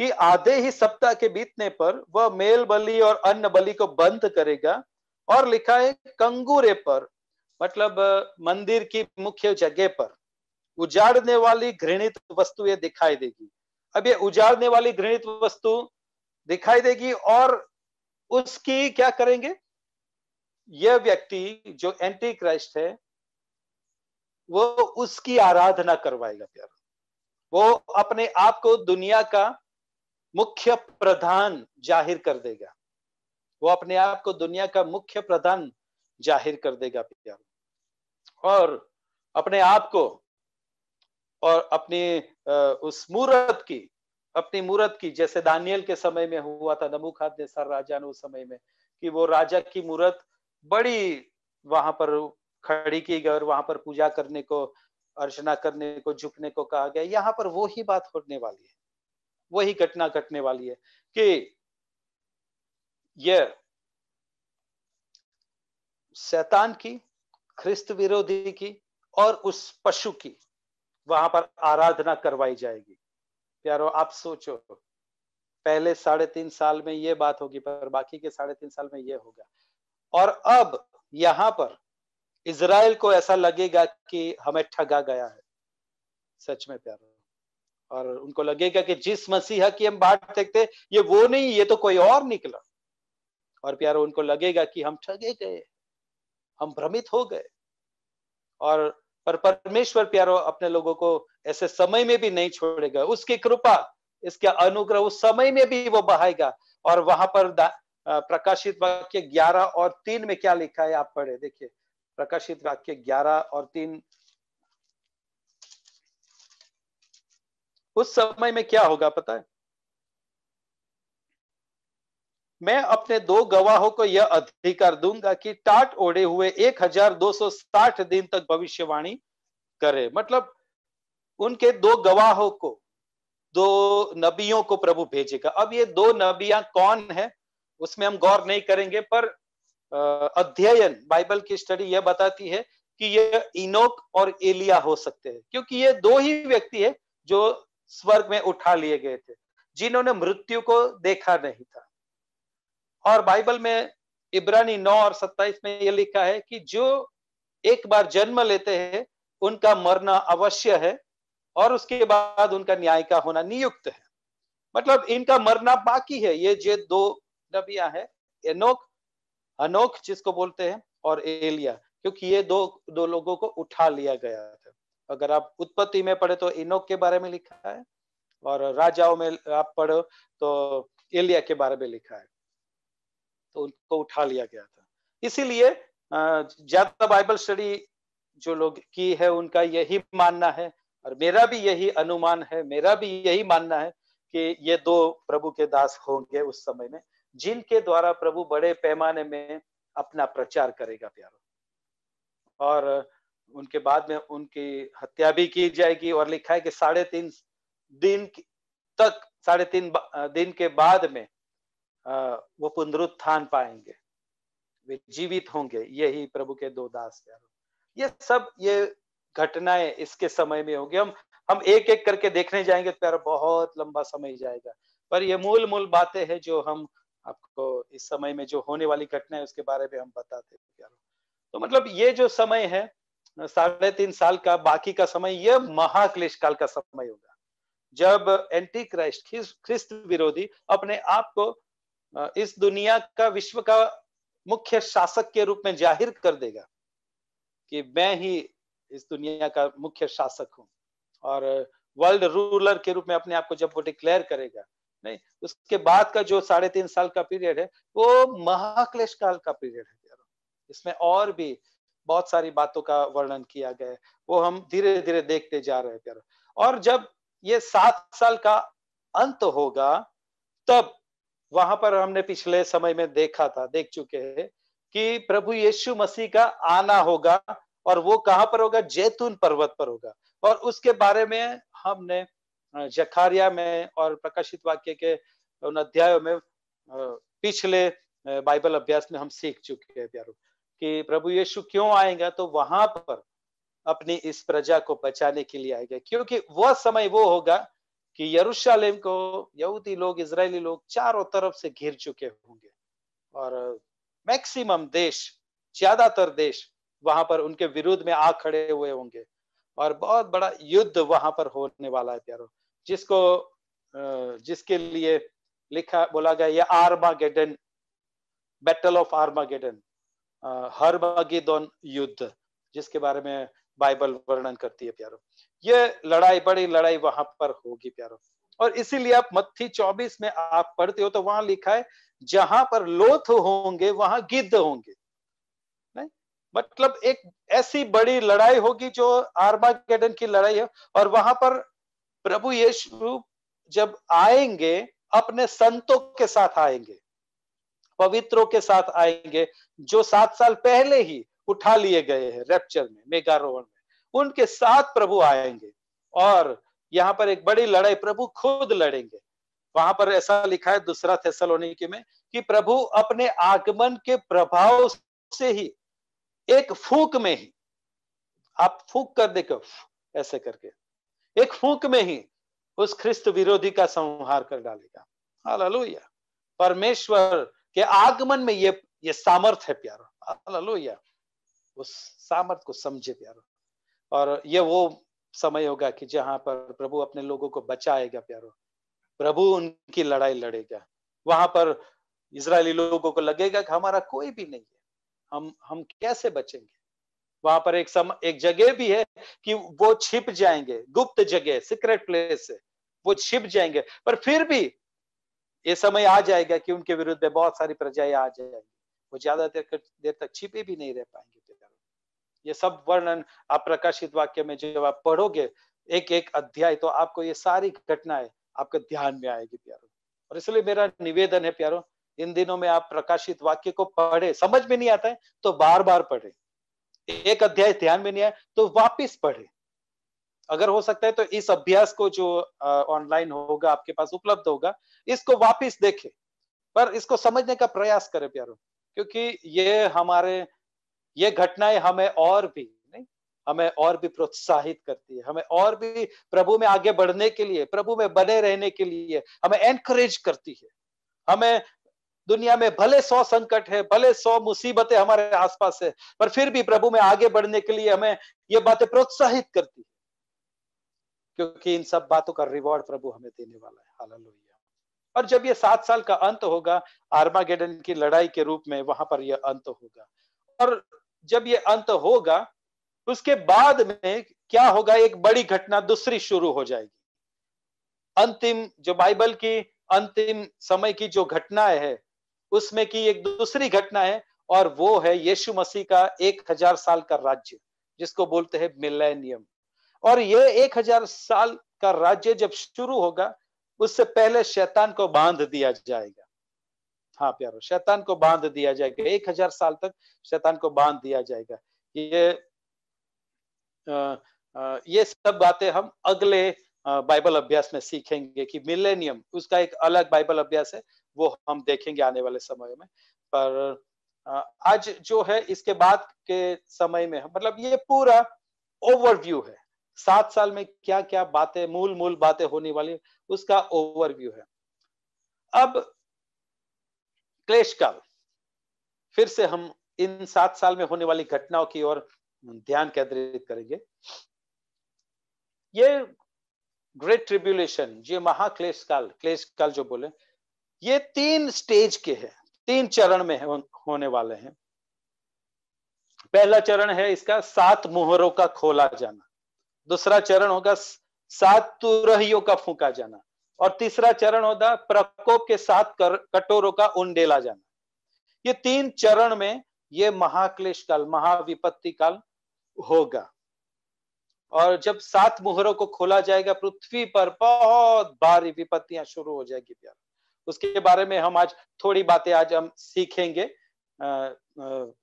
कि आधे ही सप्ताह के बीतने पर वह मेल बलि और अन्न बलि को बंद करेगा और लिखा है कंगूरे पर मतलब मंदिर की मुख्य जगह पर उजाड़ने वाली घृणित वस्तु ये दिखाई देगी अब ये उजाड़ने वाली घृणित वस्तु दिखाई देगी और उसकी क्या करेंगे यह व्यक्ति जो एंटी क्राइस्ट है वो उसकी आराधना करवाएगा प्यार वो अपने आप को दुनिया का मुख्य प्रधान जाहिर कर देगा वो अपने आप को दुनिया का मुख्य प्रधान जाहिर कर देगा प्यार और अपने आप को और अपनी उस मूर्त की अपनी मूर्त की जैसे दानियल के समय में हुआ था खाद ने सर राजा ने उस समय में कि वो राजा की मूर्त बड़ी वहां पर खड़ी की गई और वहां पर पूजा करने को अर्चना करने को झुकने को कहा गया यहाँ पर वो ही बात होने वाली है वही घटना घटने वाली है कि यह शैतान की ख्रिस्त विरोधी की और उस पशु की वहां पर आराधना करवाई जाएगी प्यारो आप सोचो पहले साढ़े तीन साल में ये बात होगी पर बाकी के साढ़े तीन साल में ये होगा और अब यहाँ पर इज़राइल को ऐसा लगेगा कि हमें ठगा गया है सच में प्यारो और उनको लगेगा कि जिस मसीहा की हम बात देखते ये वो नहीं ये तो कोई और निकला और प्यारो उनको लगेगा कि हम ठगे गए हम भ्रमित हो गए और पर परमेश्वर प्यारो अपने लोगों को ऐसे समय में भी नहीं छोड़ेगा उसकी कृपा इसके अनुग्रह उस समय में भी वो बहाएगा और वहां पर प्रकाशित वाक्य ग्यारह और तीन में क्या लिखा है आप पढ़े देखिए प्रकाशित वाक्य ग्यारह और तीन उस समय में क्या होगा पता है मैं अपने दो गवाहों को यह अधिकार दूंगा कि टाट ओढ़े हुए 1260 दिन तक भविष्यवाणी करे मतलब उनके दो गवाहों को दो नबियों को प्रभु भेजेगा अब ये दो नबिया कौन है उसमें हम गौर नहीं करेंगे पर अध्ययन बाइबल की स्टडी यह बताती है कि ये इनोक और एलिया हो सकते हैं क्योंकि ये दो ही व्यक्ति है जो स्वर्ग में उठा लिए गए थे जिन्होंने मृत्यु को देखा नहीं था और बाइबल में इब्रानी नौ और सत्ताईस में ये लिखा है कि जो एक बार जन्म लेते हैं उनका मरना अवश्य है और उसके बाद उनका न्याय का होना नियुक्त है मतलब इनका मरना बाकी है ये जो दो नबिया है एनोक अनोख जिसको बोलते हैं और एलिया क्योंकि ये दो दो लोगों को उठा लिया गया था अगर आप उत्पत्ति में पढ़े तो इनोक के बारे में लिखा है और राजाओं में आप पढ़ो तो एलिया के बारे में लिखा है तो उनको उठा लिया गया था इसीलिए ज्यादा बाइबल स्टडी जो लोग की है उनका यही मानना है और मेरा भी यही अनुमान है मेरा भी यही मानना है कि ये दो प्रभु के दास होंगे उस समय में जिनके द्वारा प्रभु बड़े पैमाने में अपना प्रचार करेगा प्यारो और उनके बाद में उनकी हत्या भी की जाएगी और लिखा है कि साढ़े तीन दिन तक साढ़े तीन दिन के बाद में वो पुनरुत्थान पाएंगे वे जीवित होंगे यही प्रभु के दो दास ये सब ये घटनाएं इसके समय में होगी हम हम एक एक करके देखने जाएंगे तो बहुत लंबा समय जाएगा पर ये मूल मूल बातें हैं जो हम आपको इस समय में जो होने वाली घटना है उसके बारे में हम बताते प्यारो तो मतलब ये जो समय है साढ़े तीन साल का बाकी का समय यह महाक्लेश काल का समय होगा जब एंटी क्राइस्ट ख्रिस्त विरोधी अपने आप को इस दुनिया का विश्व का मुख्य शासक के रूप में जाहिर कर देगा कि मैं ही इस दुनिया का मुख्य शासक हूँ और वर्ल्ड रूलर के रूप में अपने आप को जब वो डिक्लेयर करेगा नहीं उसके बाद का जो साढ़े तीन साल का पीरियड है वो महाक्लेश काल का पीरियड है इसमें और भी बहुत सारी बातों का वर्णन किया गया है वो हम धीरे धीरे देखते जा रहे हैं प्यारो और जब ये सात साल का अंत होगा तब वहां पर हमने पिछले समय में देखा था देख चुके हैं कि प्रभु यीशु मसीह का आना होगा और वो कहाँ पर होगा जैतून पर्वत पर होगा और उसके बारे में हमने जखारिया में और प्रकाशित वाक्य के उन अध्यायों में पिछले बाइबल अभ्यास में हम सीख चुके हैं प्यारो कि प्रभु यीशु क्यों आएगा तो वहां पर अपनी इस प्रजा को बचाने के लिए आएगा क्योंकि वह समय वो होगा कि यरूशलेम को यहूदी लोग इसराइली लोग चारों तरफ से घिर चुके होंगे और मैक्सिमम देश ज्यादातर देश वहां पर उनके विरुद्ध में आ खड़े हुए होंगे और बहुत बड़ा युद्ध वहां पर होने वाला है प्यारो जिसको जिसके लिए लिखा बोला गया ये आर्मागेडन बैटल ऑफ आर्मागेडन हर युद्ध जिसके बारे में बाइबल वर्णन करती है प्यारो ये लड़ाई बड़ी लड़ाई वहां पर होगी प्यारो और इसीलिए आप मत्थी 24 में आप पढ़ते हो तो वहां लिखा है जहां पर लोथ होंगे वहां गिद्ध होंगे नहीं मतलब एक ऐसी बड़ी लड़ाई होगी जो आर्मागेडन की लड़ाई है और वहां पर प्रभु यीशु जब आएंगे अपने संतों के साथ आएंगे पवित्रों के साथ आएंगे जो सात साल पहले ही उठा लिए गए हैं रेप्चर में मेघारोहण में उनके साथ प्रभु आएंगे और यहाँ पर एक बड़ी लड़ाई प्रभु खुद लड़ेंगे वहां पर ऐसा लिखा है दूसरा थेसलोनिकी में कि प्रभु अपने आगमन के प्रभाव से ही एक फूक में ही आप फूक कर देखो ऐसे करके एक फूक में ही उस ख्रिस्त विरोधी का संहार कर डालेगा हालेलुया परमेश्वर के आगमन में ये ये सामर्थ है प्यारा हालेलुया उस सामर्थ को समझे प्यारो और ये वो समय होगा कि जहां पर प्रभु अपने लोगों को बचाएगा प्यारो प्रभु उनकी लड़ाई लड़ेगा वहां पर इसराइली लोगों को लगेगा कि हमारा कोई भी नहीं है हम हम कैसे बचेंगे वहां पर एक सम एक जगह भी है कि वो छिप जाएंगे गुप्त जगह सीक्रेट प्लेस है वो छिप जाएंगे पर फिर भी ये समय आ जाएगा कि उनके विरुद्ध बहुत सारी प्रजाएं आ जाएंगी वो ज्यादा देर देर तक छिपे भी नहीं रह पाएंगे ये सब वर्णन आप प्रकाशित वाक्य में जब आप पढ़ोगे एक एक अध्याय तो आपको ये सारी घटनाएं आपके ध्यान में आएगी प्यारो और इसलिए मेरा निवेदन है प्यारो इन दिनों में आप प्रकाशित वाक्य को पढ़े समझ में नहीं आता है तो बार बार पढ़े एक अध्याय ध्यान में नहीं आए तो वापिस पढ़े अगर हो सकता है तो इस अभ्यास को जो ऑनलाइन होगा आपके पास उपलब्ध होगा इसको वापिस देखे पर इसको समझने का प्रयास करें प्यारो क्योंकि ये हमारे ये घटनाएं हमें और भी नहीं हमें और भी प्रोत्साहित करती है हमें और भी प्रभु में आगे बढ़ने के लिए प्रभु में बने रहने के लिए हमें एनकरेज करती है हमें दुनिया में भले सौ संकट है भले सौ मुसीबतें हमारे आसपास है पर फिर भी प्रभु में आगे बढ़ने के लिए हमें ये बातें प्रोत्साहित करती है क्योंकि इन सब बातों का रिवॉर्ड प्रभु हमें देने वाला है हालेलुया और जब ये सात साल का अंत होगा आर्मागेडन की लड़ाई के रूप में वहां पर यह अंत होगा और जब ये अंत होगा उसके बाद में क्या होगा एक बड़ी घटना दूसरी शुरू हो जाएगी अंतिम जो बाइबल की अंतिम समय की जो घटना है उसमें की एक दूसरी घटना है और वो है यीशु मसीह का एक हजार साल का राज्य जिसको बोलते हैं मिलेनियम और ये एक हजार साल का राज्य जब शुरू होगा उससे पहले शैतान को बांध दिया जाएगा हाँ प्यारो शैतान को बांध दिया जाएगा एक हजार साल तक शैतान को बांध दिया जाएगा ये आ, आ, ये सब बातें हम अगले बाइबल अभ्यास में सीखेंगे कि मिलेनियम उसका एक अलग बाइबल अभ्यास है वो हम देखेंगे आने वाले समय में पर आज जो है इसके बाद के समय में मतलब ये पूरा ओवरव्यू है सात साल में क्या क्या बातें मूल मूल बातें होने वाली उसका ओवरव्यू है अब क्लेश काल फिर से हम इन सात साल में होने वाली घटनाओं की ओर ध्यान केंद्रित करेंगे ये ग्रेट ट्रिब्यूलेशन ये महाक्लेश काल क्लेश काल जो बोले ये तीन स्टेज के हैं तीन चरण में होने वाले हैं पहला चरण है इसका सात मुहरों का खोला जाना दूसरा चरण होगा सात तुरहियों का फूका जाना और तीसरा चरण होता है प्रकोप के साथ कर, कटोरों का उंडेला जाना ये तीन चरण में ये महाक्लेश काल महाविपत्ति काल होगा और जब सात मुहरों को खोला जाएगा पृथ्वी पर बहुत भारी विपत्तियां शुरू हो जाएगी प्यार उसके बारे में हम आज थोड़ी बातें आज हम सीखेंगे आ, आ,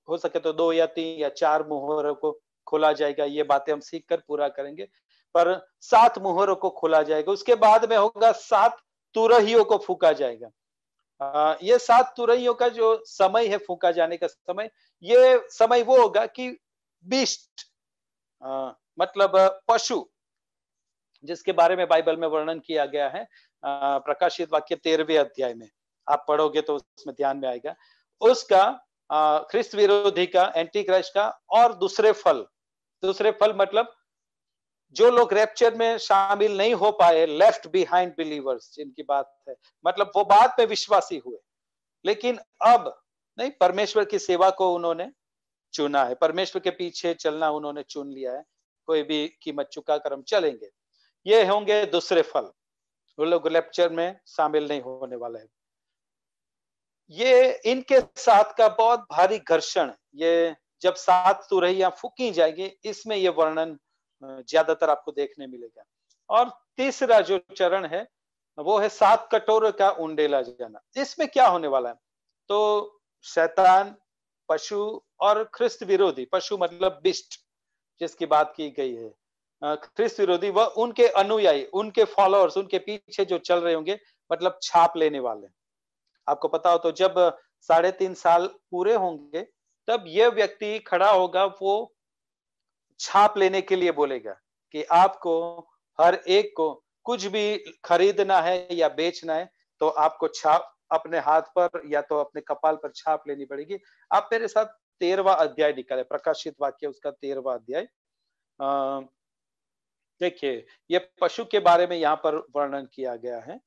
हो सके तो दो या तीन या चार मुहरों को खोला जाएगा ये बातें हम सीख कर पूरा करेंगे पर सात मुहरों को खोला जाएगा उसके बाद में होगा सात तुरहियों को फूका जाएगा ये सात तुरहियों का जो समय है फूका जाने का समय ये समय वो होगा कि बिस्ट मतलब पशु जिसके बारे में बाइबल में वर्णन किया गया है प्रकाशित वाक्य तेरहवे अध्याय में आप पढ़ोगे तो उसमें ध्यान में आएगा उसका ख्रिस्त विरोधी का एंटी क्राइस्ट का और दूसरे फल दूसरे फल मतलब जो लोग रेप्चर में शामिल नहीं हो पाए लेफ्ट बिहाइंड बिलीवर्स जिनकी बात है मतलब वो बाद में विश्वासी हुए लेकिन अब नहीं परमेश्वर की सेवा को उन्होंने चुना है परमेश्वर के पीछे चलना उन्होंने चुन लिया है कोई भी कीमत चुका कर हम चलेंगे ये होंगे दूसरे फल वो लोग लेप्चर में शामिल नहीं होने वाले हैं ये इनके साथ का बहुत भारी घर्षण ये जब सात तुरहिया फूकी जाएंगे इसमें ये वर्णन ज्यादातर आपको देखने मिलेगा और तीसरा जो चरण है वो है सात कटोर का उंडेला जाना इसमें क्या होने वाला है तो शैतान पशु और ख्रिस्त विरोधी पशु मतलब बिस्ट जिसकी बात की गई है ख्रिस्त विरोधी वह उनके अनुयायी उनके फॉलोअर्स उनके पीछे जो चल रहे होंगे मतलब छाप लेने वाले आपको पता हो तो जब साढ़े तीन साल पूरे होंगे तब यह व्यक्ति खड़ा होगा वो छाप लेने के लिए बोलेगा कि आपको हर एक को कुछ भी खरीदना है या बेचना है तो आपको छाप अपने हाथ पर या तो अपने कपाल पर छाप लेनी पड़ेगी आप मेरे साथ तेरवा अध्याय निकाले प्रकाशित वाक्य उसका तेरवा अध्याय देखिए ये पशु के बारे में यहाँ पर वर्णन किया गया है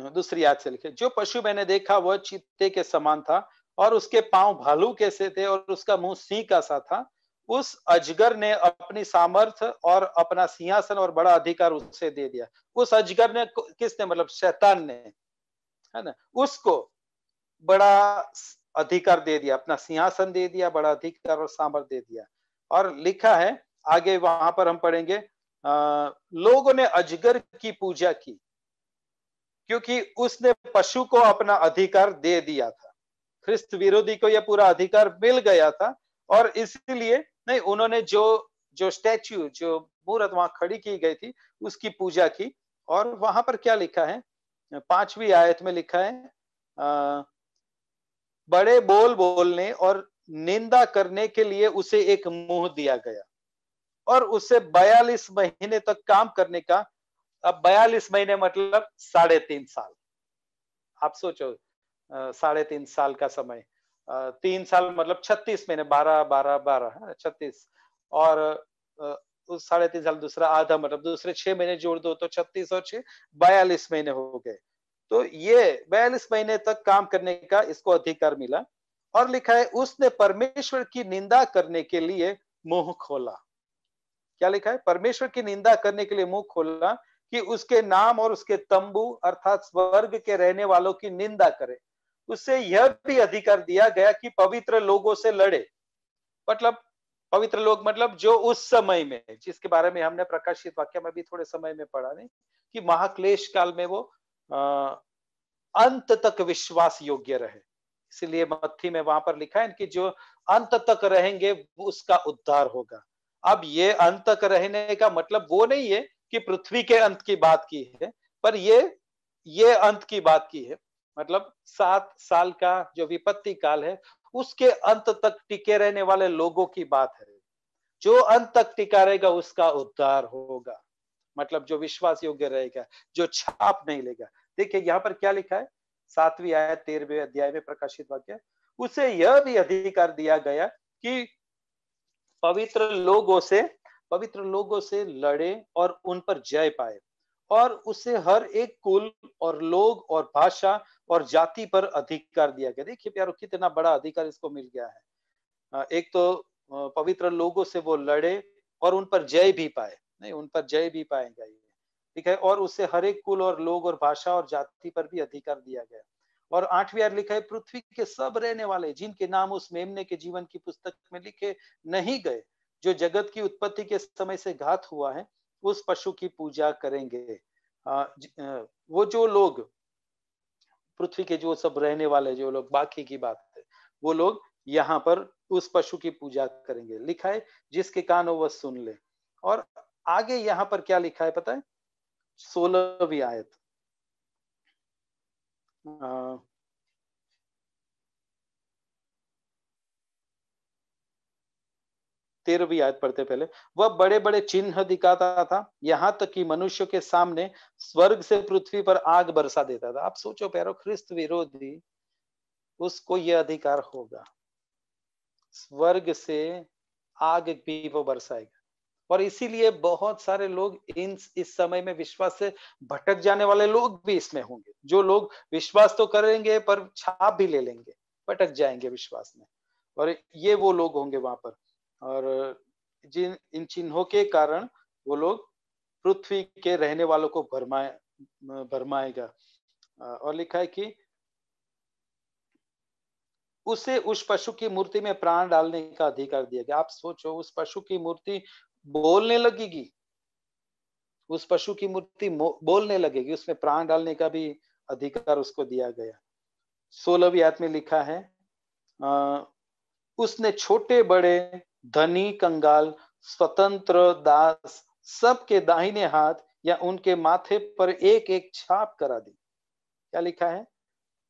हम्म, दूसरी याद से लिखे जो पशु मैंने देखा वह चीते के समान था और उसके पांव भालू कैसे थे और उसका मुंह सिंह का सा था उस अजगर ने अपनी सामर्थ्य और अपना सिंहासन और बड़ा अधिकार उससे दे दिया उस अजगर ने किसने मतलब शैतान ने है ना उसको बड़ा अधिकार दे दिया अपना सिंहासन दे दिया बड़ा अधिकार और सामर्थ दे दिया और लिखा है आगे वहां पर हम पढ़ेंगे लोगों ने अजगर की पूजा की क्योंकि उसने पशु को अपना अधिकार दे दिया था ख्रिस्त विरोधी को यह पूरा अधिकार मिल गया था और इसीलिए नहीं उन्होंने जो जो स्टैच्यू जो मूर्त वहां खड़ी की गई थी उसकी पूजा की और वहां पर क्या लिखा है पांचवी आयत में लिखा है आ, बड़े बोल बोलने और निंदा करने के लिए उसे एक मुंह दिया गया और उसे बयालीस महीने तक काम करने का अब बयालीस महीने मतलब साढ़े तीन साल आप सोचो साढ़े तीन साल का समय तीन साल मतलब छत्तीस महीने बारह बारह बारह छत्तीस और उस साढ़े तीन साल दूसरा आधा मतलब दूसरे छह महीने जोड़ दो तो छत्तीस और छह बयालीस महीने हो गए तो ये बयालीस महीने तक काम करने का इसको अधिकार मिला और लिखा है उसने परमेश्वर की निंदा करने के लिए मुंह खोला क्या लिखा है परमेश्वर की निंदा करने के लिए मुंह खोला कि उसके नाम और उसके तंबू अर्थात स्वर्ग के रहने वालों की निंदा करे उससे यह भी अधिकार दिया गया कि पवित्र लोगों से लड़े मतलब पवित्र लोग मतलब जो उस समय में जिसके बारे में हमने प्रकाशित वाक्य में भी थोड़े समय में पढ़ा नहीं कि महाक्लेश काल में वो आ, अंत तक विश्वास योग्य रहे इसलिए मत्थी में वहां पर लिखा है कि जो अंत तक रहेंगे उसका उद्धार होगा अब ये अंत तक रहने का मतलब वो नहीं है कि पृथ्वी के अंत की बात की है पर ये ये अंत की बात की है मतलब सात साल का जो विपत्ति काल है उसके अंत तक टिके रहने वाले लोगों की बात है जो अंत तक टिका रहेगा उसका उद्धार होगा मतलब जो विश्वास योग्य रहेगा जो छाप नहीं लेगा देखिए यहाँ पर क्या लिखा है सातवीं आया तेरहवे अध्याय में प्रकाशित वाक्य उसे यह भी अधिकार दिया गया कि पवित्र लोगों से पवित्र लोगों से लड़े और उन पर जय पाए और उसे हर एक कुल और लोग और भाषा और जाति पर अधिकार दिया गया देखिए प्यारो कितना बड़ा अधिकार इसको मिल गया है एक तो पवित्र लोगों से वो लड़े और उन पर जय भी पाए नहीं उन पर जय भी पाएगा ये ठीक है और उसे हर एक कुल और लोग और भाषा और जाति पर भी अधिकार दिया गया और आठवीं यार लिखा है पृथ्वी के सब रहने वाले जिनके नाम उस मेमने के जीवन की पुस्तक में लिखे नहीं गए जो जगत की उत्पत्ति के समय से घात हुआ है उस पशु की पूजा करेंगे वो जो लोग पृथ्वी के जो सब रहने वाले जो लोग बाकी की बात है वो लोग यहाँ पर उस पशु की पूजा करेंगे लिखा है जिसके कान हो वह सुन ले और आगे यहाँ पर क्या लिखा है पता है सोलहवीं आयत तेरहवीं आयत पढ़ते पहले वह बड़े बड़े चिन्ह दिखाता था यहाँ तक कि मनुष्य के सामने स्वर्ग से पृथ्वी पर आग बरसा देता था आप सोचो पैरो ख्रिस्त विरोधी उसको यह अधिकार होगा स्वर्ग से आग भी वो बरसाएगा और इसीलिए बहुत सारे लोग इन इस समय में विश्वास से भटक जाने वाले लोग भी इसमें होंगे जो लोग विश्वास तो करेंगे पर छाप भी ले लेंगे भटक जाएंगे विश्वास में और ये वो लोग होंगे वहां पर और जिन इन चिन्हों के कारण वो लोग पृथ्वी के रहने वालों को भरमाए भरमाएगा और लिखा है कि उसे उस पशु की मूर्ति में प्राण डालने का अधिकार दिया गया आप सोचो उस पशु की मूर्ति बोलने लगेगी उस पशु की मूर्ति बोलने लगेगी उसमें प्राण डालने का भी अधिकार उसको दिया गया सोलहवीं आयत में लिखा है आ, उसने छोटे बड़े धनी कंगाल स्वतंत्र दास सबके दाहिने हाथ या उनके माथे पर एक एक छाप करा दी क्या लिखा है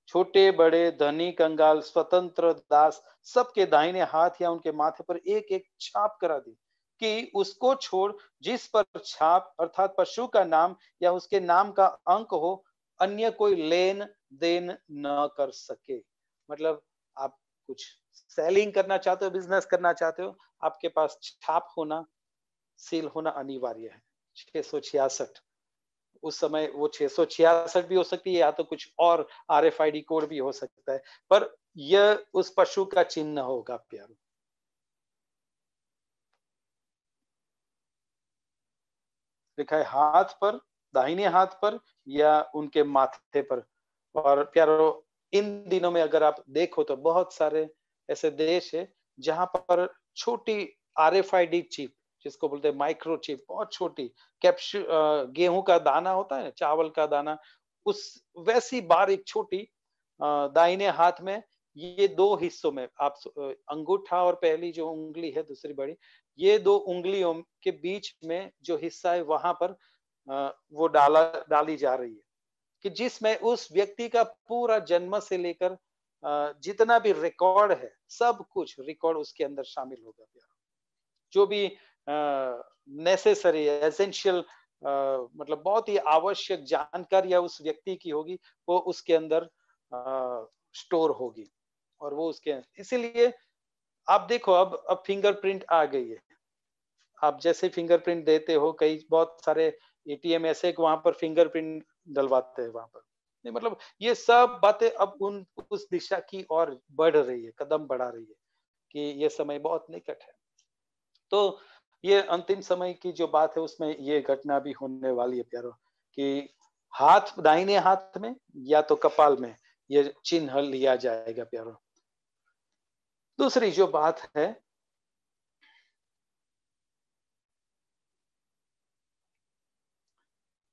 छोटे बड़े धनी कंगाल स्वतंत्र दास सबके दाहिने हाथ या उनके माथे पर एक एक छाप करा दी कि उसको छोड़ जिस पर छाप अर्थात पशु का नाम या उसके नाम का अंक हो अन्य कोई लेन देन न कर सके मतलब आप कुछ सेलिंग करना चाहते हो बिजनेस करना चाहते हो आपके पास छाप होना सेल होना अनिवार्य है छह उस समय वो छह भी हो सकती है या तो कुछ और R F I D code भी हो सकता है पर यह उस पशु का चिन्ह होगा प्यारो लिखा है हाथ पर दाहिने हाथ पर या उनके माथे पर और प्यारो इन दिनों में अगर आप देखो तो बहुत सारे ऐसे देश है जहां पर छोटी R F I D chip जिसको बोलते हैं माइक्रो चिप बहुत छोटी कैप्स गेहूं का दाना होता है ना चावल का दाना उस वैसी एक छोटी दाहिने हाथ में ये दो हिस्सों में आप अंगूठा और पहली जो उंगली है दूसरी बड़ी ये दो उंगलियों के बीच में जो हिस्सा है वहां पर वो डाला डाली जा रही है कि जिसमें उस व्यक्ति का पूरा जन्म से लेकर जितना भी रिकॉर्ड है सब कुछ रिकॉर्ड उसके अंदर शामिल होगा प्यारो जो भी नेसेसरी एसेंशियल मतलब बहुत ही आवश्यक जानकारी उस व्यक्ति की होगी वो उसके अंदर स्टोर होगी और वो उसके इसीलिए आप देखो अब अब फिंगरप्रिंट आ गई है आप जैसे फिंगरप्रिंट देते हो कई बहुत सारे एटीएम ऐसे वहां पर फिंगरप्रिंट डलवाते हैं वहां पर नहीं मतलब ये सब बातें अब उन उस दिशा की और बढ़ रही है कदम बढ़ा रही है कि ये समय बहुत निकट है तो ये अंतिम समय की जो बात है उसमें ये घटना भी होने वाली है प्यारो कि हाथ दाहिने हाथ में या तो कपाल में ये चिन्ह लिया जाएगा प्यारो दूसरी जो बात है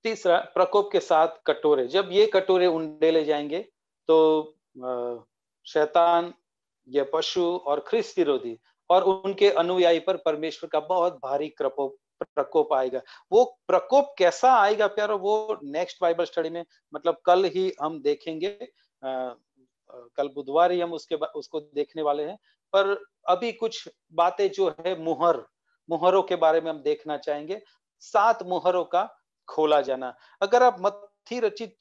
तीसरा प्रकोप के साथ कटोरे जब ये कटोरे ले जाएंगे तो शैतान ये पशु और ख्रिस्त विरोधी और उनके अनुयायी पर परमेश्वर का बहुत भारी प्रकोप प्रकोप आएगा वो प्रकोप कैसा आएगा प्यारो वो नेक्स्ट बाइबल स्टडी में मतलब कल ही हम देखेंगे आ, कल बुधवार ही हम उसके उसको देखने वाले हैं पर अभी कुछ बातें जो है मुहर मुहरों के बारे में हम देखना चाहेंगे सात मुहरों का खोला जाना अगर आप मत्थी रचित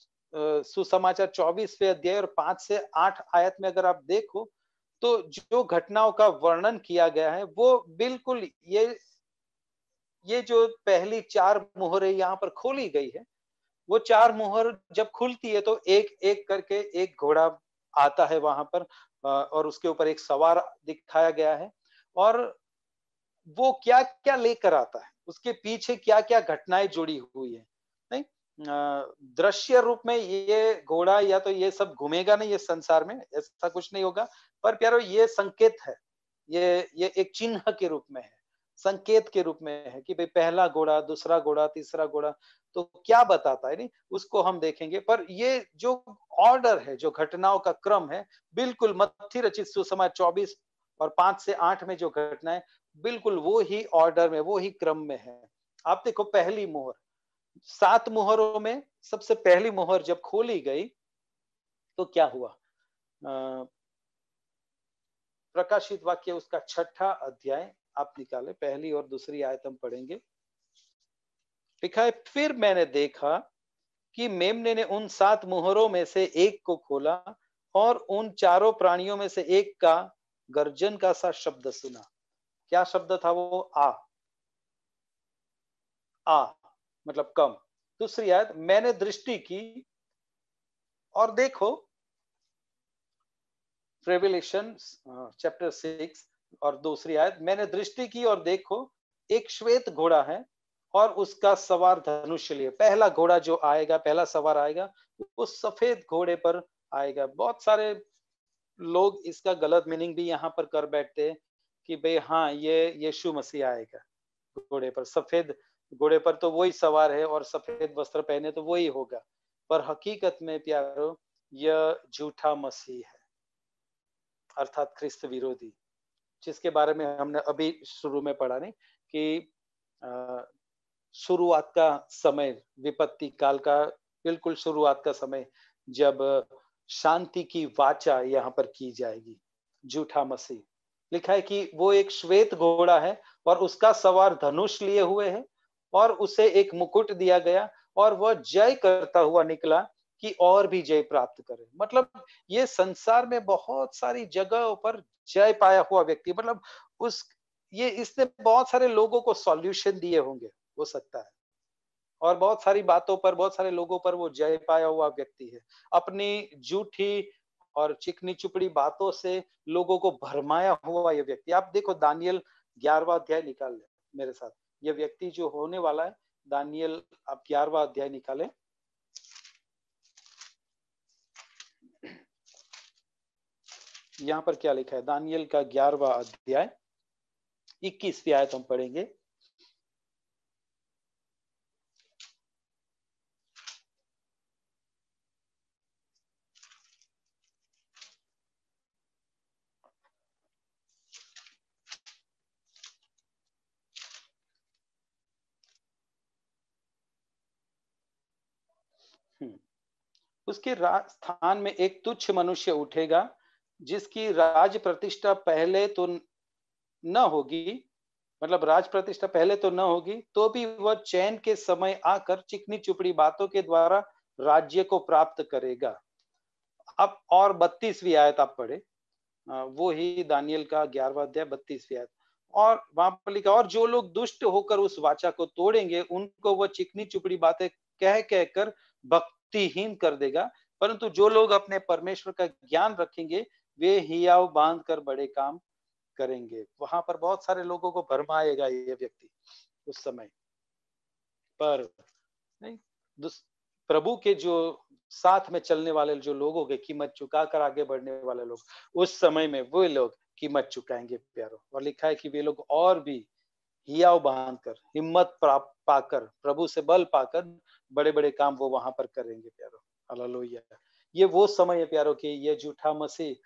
सुसमाचार चौबीसवे अध्याय और पांच से आठ आयत में अगर आप देखो तो जो घटनाओं का वर्णन किया गया है वो बिल्कुल ये ये जो पहली चार मोहरे यहाँ पर खोली गई है वो चार मोहर जब खुलती है तो एक एक करके एक घोड़ा आता है वहां पर और उसके ऊपर एक सवार दिखाया गया है और वो क्या क्या लेकर आता है उसके पीछे क्या क्या घटनाएं जुड़ी हुई है नहीं दृश्य रूप में ये घोड़ा या तो ये सब घूमेगा नहीं ये संसार में ऐसा कुछ नहीं होगा पर प्यारो ये संकेत है ये ये एक चिन्ह के रूप में है संकेत के रूप में है कि भाई पहला घोड़ा दूसरा घोड़ा तीसरा घोड़ा तो क्या बताता है नहीं उसको हम देखेंगे पर ये जो ऑर्डर है जो घटनाओं का क्रम है बिल्कुल मत्थी रचित सुसमाज चौबीस और पांच से आठ में जो घटना है बिल्कुल वो ही ऑर्डर में वो ही क्रम में है आप देखो पहली मोहर सात मोहरों में सबसे पहली मोहर जब खोली गई तो क्या हुआ आ, प्रकाशित वाक्य उसका छठा अध्याय आप निकाले पहली और दूसरी आयत हम पढ़ेंगे लिखा है फिर मैंने देखा कि मेमने ने उन सात मोहरों में से एक को खोला और उन चारों प्राणियों में से एक का गर्जन का सा शब्द सुना क्या शब्द था वो आ आ मतलब कम दूसरी आयत मैंने दृष्टि की और देखो रेवलेशन चैप्टर सिक्स और दूसरी आयत मैंने दृष्टि की और देखो एक श्वेत घोड़ा है और उसका सवार धनुष लिए पहला घोड़ा जो आएगा पहला सवार आएगा वो सफेद घोड़े पर आएगा बहुत सारे लोग इसका गलत मीनिंग भी यहाँ पर कर बैठते हैं कि भाई हाँ ये यीशु मसीह आएगा घोड़े पर सफेद घोड़े पर तो वही सवार है और सफेद वस्त्र पहने तो वही होगा पर हकीकत में प्यारो यह झूठा मसीह है अर्थात ख्रिस्त विरोधी जिसके बारे में हमने अभी शुरू में पढ़ा नहीं कि शुरुआत का समय विपत्ति काल का बिल्कुल शुरुआत का समय जब शांति की वाचा यहाँ पर की जाएगी झूठा मसीह लिखा है कि वो एक श्वेत घोड़ा है और उसका सवार धनुष लिए हुए है और उसे एक मुकुट दिया गया और वह जय करता हुआ निकला कि और भी जय प्राप्त करे मतलब ये संसार में बहुत सारी जगह पर जय पाया हुआ व्यक्ति मतलब उस ये इसने बहुत सारे लोगों को सॉल्यूशन दिए होंगे हो सकता है और बहुत सारी बातों पर बहुत सारे लोगों पर वो जय पाया हुआ व्यक्ति है अपनी जूठी और चिकनी चुपड़ी बातों से लोगों को भरमाया हुआ यह व्यक्ति आप देखो दानियल ग्यारहवा अध्याय निकाल ले मेरे साथ यह व्यक्ति जो होने वाला है दानियल आप ग्यारहवा अध्याय निकालें यहां पर क्या लिखा है दानियल का ग्यारहवा अध्याय इक्कीसवीं आयत हम पढ़ेंगे उसके स्थान में एक तुच्छ मनुष्य उठेगा जिसकी राज प्रतिष्ठा पहले तो न होगी मतलब राज प्रतिष्ठा पहले तो न होगी तो भी वह चैन के समय आकर चिकनी चुपड़ी बातों के द्वारा राज्य को प्राप्त करेगा अब और बत्तीसवीं आयत आप पढ़े वो ही दानियल का ग्यारहवा अध्याय बत्तीसवीं आयत और वहां पर लिखा और जो लोग दुष्ट होकर उस वाचा को तोड़ेंगे उनको वह चिकनी चुपड़ी बातें कह कहकर भक्त भक्तिहीन कर देगा परंतु जो लोग अपने परमेश्वर का ज्ञान रखेंगे वे हियाव बांध कर बड़े काम करेंगे वहां पर बहुत सारे लोगों को भरमाएगा ये व्यक्ति उस समय पर नहीं प्रभु के जो साथ में चलने वाले जो लोग हो कीमत चुका कर आगे बढ़ने वाले लोग उस समय में वे लोग कीमत चुकाएंगे प्यारो और लिखा है कि वे लोग और भी हियाव बांध कर हिम्मत प्राप्त पाकर प्रभु से बल पाकर बड़े बड़े काम वो वहां पर करेंगे प्यारो हालेलुया ये वो समय है प्यारो की ये जूठा मसीह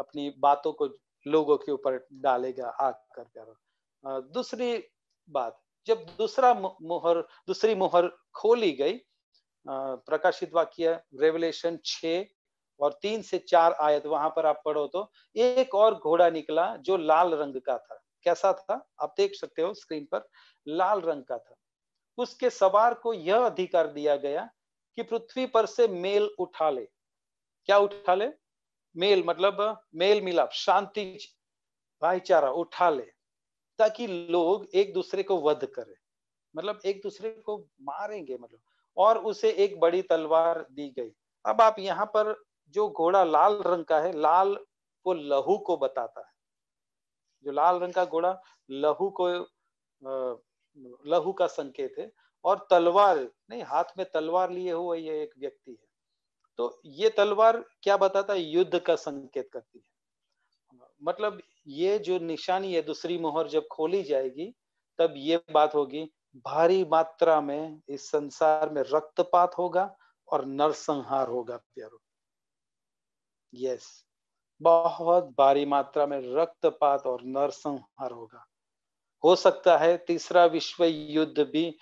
अपनी बातों को लोगों के ऊपर डालेगा आकर प्यारो दूसरी बात जब दूसरा मोहर दूसरी मोहर खोली गई प्रकाशित वाक्य रेवलेशन छ और तीन से चार आयत वहां पर आप पढ़ो तो एक और घोड़ा निकला जो लाल रंग का था कैसा था आप देख सकते हो स्क्रीन पर लाल रंग का था उसके सवार को यह अधिकार दिया गया कि पृथ्वी पर से मेल उठा ले क्या उठा ले मेल मतलब मेल मिलाप शांति भाईचारा उठा ले ताकि लोग एक दूसरे को वध करें मतलब एक दूसरे को मारेंगे मतलब और उसे एक बड़ी तलवार दी गई अब आप यहाँ पर जो घोड़ा लाल रंग का है लाल वो लहू को बताता है जो लाल रंग का घोड़ा लहू को लहू का संकेत है और तलवार नहीं हाथ में तलवार लिए हुए ये एक व्यक्ति है तो ये तलवार क्या बताता है युद्ध का संकेत करती है मतलब ये जो निशानी है दूसरी मोहर जब खोली जाएगी तब ये बात होगी भारी मात्रा में इस संसार में रक्तपात होगा और नरसंहार होगा प्यारो यस बहुत भारी मात्रा में रक्तपात और नरसंहार होगा हो सकता है तीसरा विश्व युद्ध भी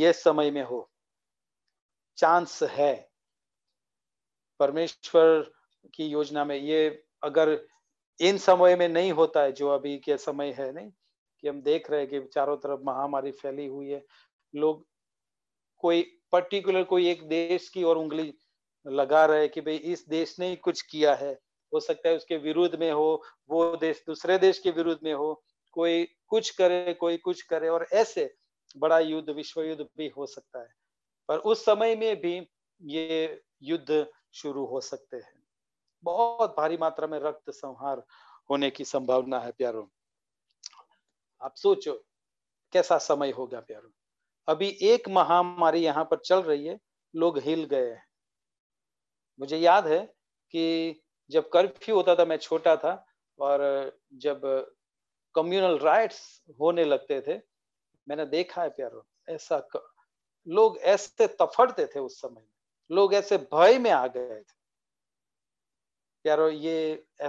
ये समय में हो चांस है परमेश्वर की योजना में ये अगर इन समय में नहीं होता है जो अभी के समय है नहीं कि हम देख रहे हैं कि चारों तरफ महामारी फैली हुई है लोग कोई पर्टिकुलर कोई एक देश की और उंगली लगा रहे कि भाई इस देश ने ही कुछ किया है हो सकता है उसके विरुद्ध में हो वो देश दूसरे देश के विरुद्ध में हो कोई कुछ करे कोई कुछ करे और ऐसे बड़ा युद्ध विश्व युद्ध भी हो सकता है पर उस समय में भी ये युद्ध शुरू हो सकते हैं बहुत भारी मात्रा में रक्त संहार होने की संभावना है प्यारो आप सोचो कैसा समय होगा प्यारो अभी एक महामारी यहाँ पर चल रही है लोग हिल गए हैं मुझे याद है कि जब कर्फ्यू होता था मैं छोटा था और जब कम्युनल राइट्स होने लगते थे मैंने देखा है प्यारो ऐसा कर, लोग ऐसे तफड़ते थे उस समय में लोग ऐसे भय में आ गए थे प्यारो ये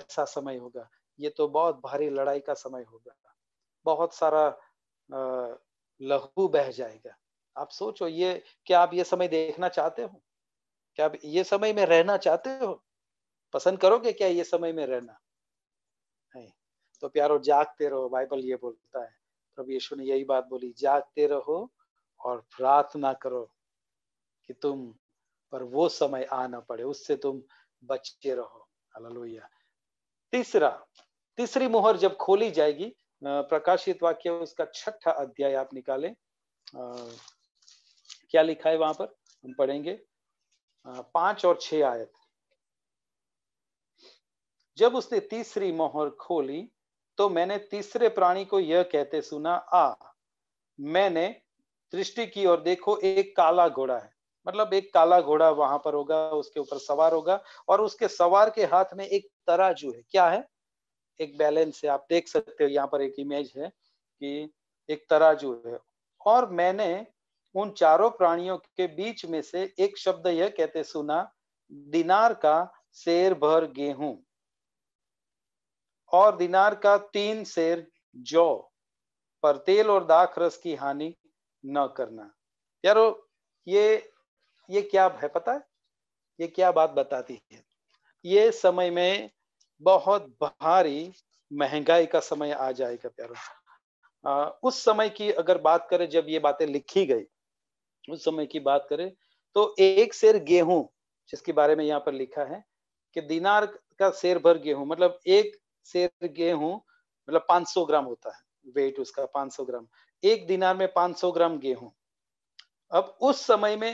ऐसा समय होगा ये तो बहुत भारी लड़ाई का समय होगा बहुत सारा लहू बह जाएगा आप सोचो ये क्या आप ये समय देखना चाहते हो क्या आप ये समय में रहना चाहते हो पसंद करोगे क्या ये समय में रहना नहीं तो प्यारो जागते रहो बाइबल ये बोलता है प्रभु यीशु ने यही बात बोली जागते रहो और प्रार्थना करो कि तुम पर वो समय आना पड़े उससे तुम बचते रहो हालेलुया तीसरा तीसरी मोहर जब खोली जाएगी प्रकाशित वाक्य उसका छठा अध्याय आप निकालें क्या लिखा है वहां पर हम पढ़ेंगे पांच और छह आयत जब उसने तीसरी मोहर खोली तो मैंने तीसरे प्राणी को यह कहते सुना आ मैंने दृष्टि की और देखो एक काला घोड़ा है मतलब एक काला घोड़ा वहां पर होगा उसके ऊपर सवार होगा और उसके सवार के हाथ में एक तराजू है क्या है एक बैलेंस है आप देख सकते हो यहाँ पर एक इमेज है कि एक तराजू है और मैंने उन चारों प्राणियों के बीच में से एक शब्द यह कहते सुना दिनार का शेर भर गेहूं और दिनार का तीन शेर जौ पर तेल और दाख रस की हानि न करना यारो ये ये क्या है पता है ये क्या बात बताती है ये समय में बहुत भारी महंगाई का समय आ जाएगा प्यारो उस समय की अगर बात करें जब ये बातें लिखी गई उस समय की बात करें तो एक शेर गेहूं जिसके बारे में यहाँ पर लिखा है कि दिनार का शेर भर गेहूं मतलब एक शेर गेहूं मतलब 500 ग्राम होता है वेट उसका 500 ग्राम एक दिनार में 500 ग्राम गेहूं अब उस समय में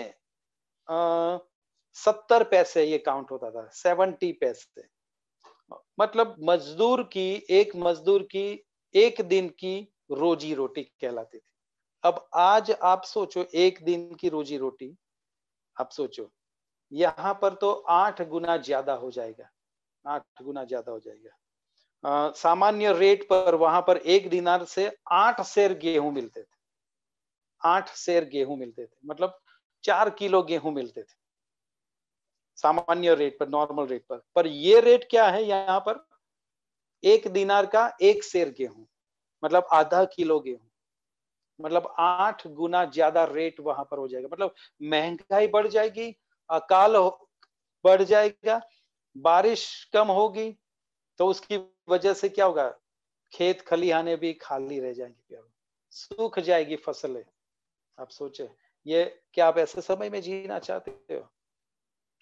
सत्तर पैसे ये काउंट होता था सेवनटी पैसे मतलब मजदूर की एक मजदूर की एक दिन की रोजी रोटी कहलाती थी अब आज आप सोचो एक दिन की रोजी रोटी आप सोचो यहाँ पर तो आठ गुना ज्यादा हो जाएगा आठ गुना ज्यादा हो जाएगा सामान्य रेट पर वहां पर एक दिनार से आठ शेर गेहूं मिलते थे आठ शेर गेहूं मिलते थे मतलब चार किलो गेहूं मिलते थे सामान्य रेट पर नॉर्मल रेट पर पर ये रेट क्या है यहाँ पर एक दिनार का एक शेर गेहूं मतलब आधा किलो गेहूं मतलब आठ गुना ज्यादा रेट वहां पर हो जाएगा मतलब महंगाई बढ़ जाएगी अकाल बढ़ जाएगा बारिश कम होगी तो उसकी वजह से क्या होगा खेत खलिहाने भी खाली रह जाएंगे सूख जाएगी फसलें आप सोचे ये क्या आप ऐसे समय में जीना चाहते हो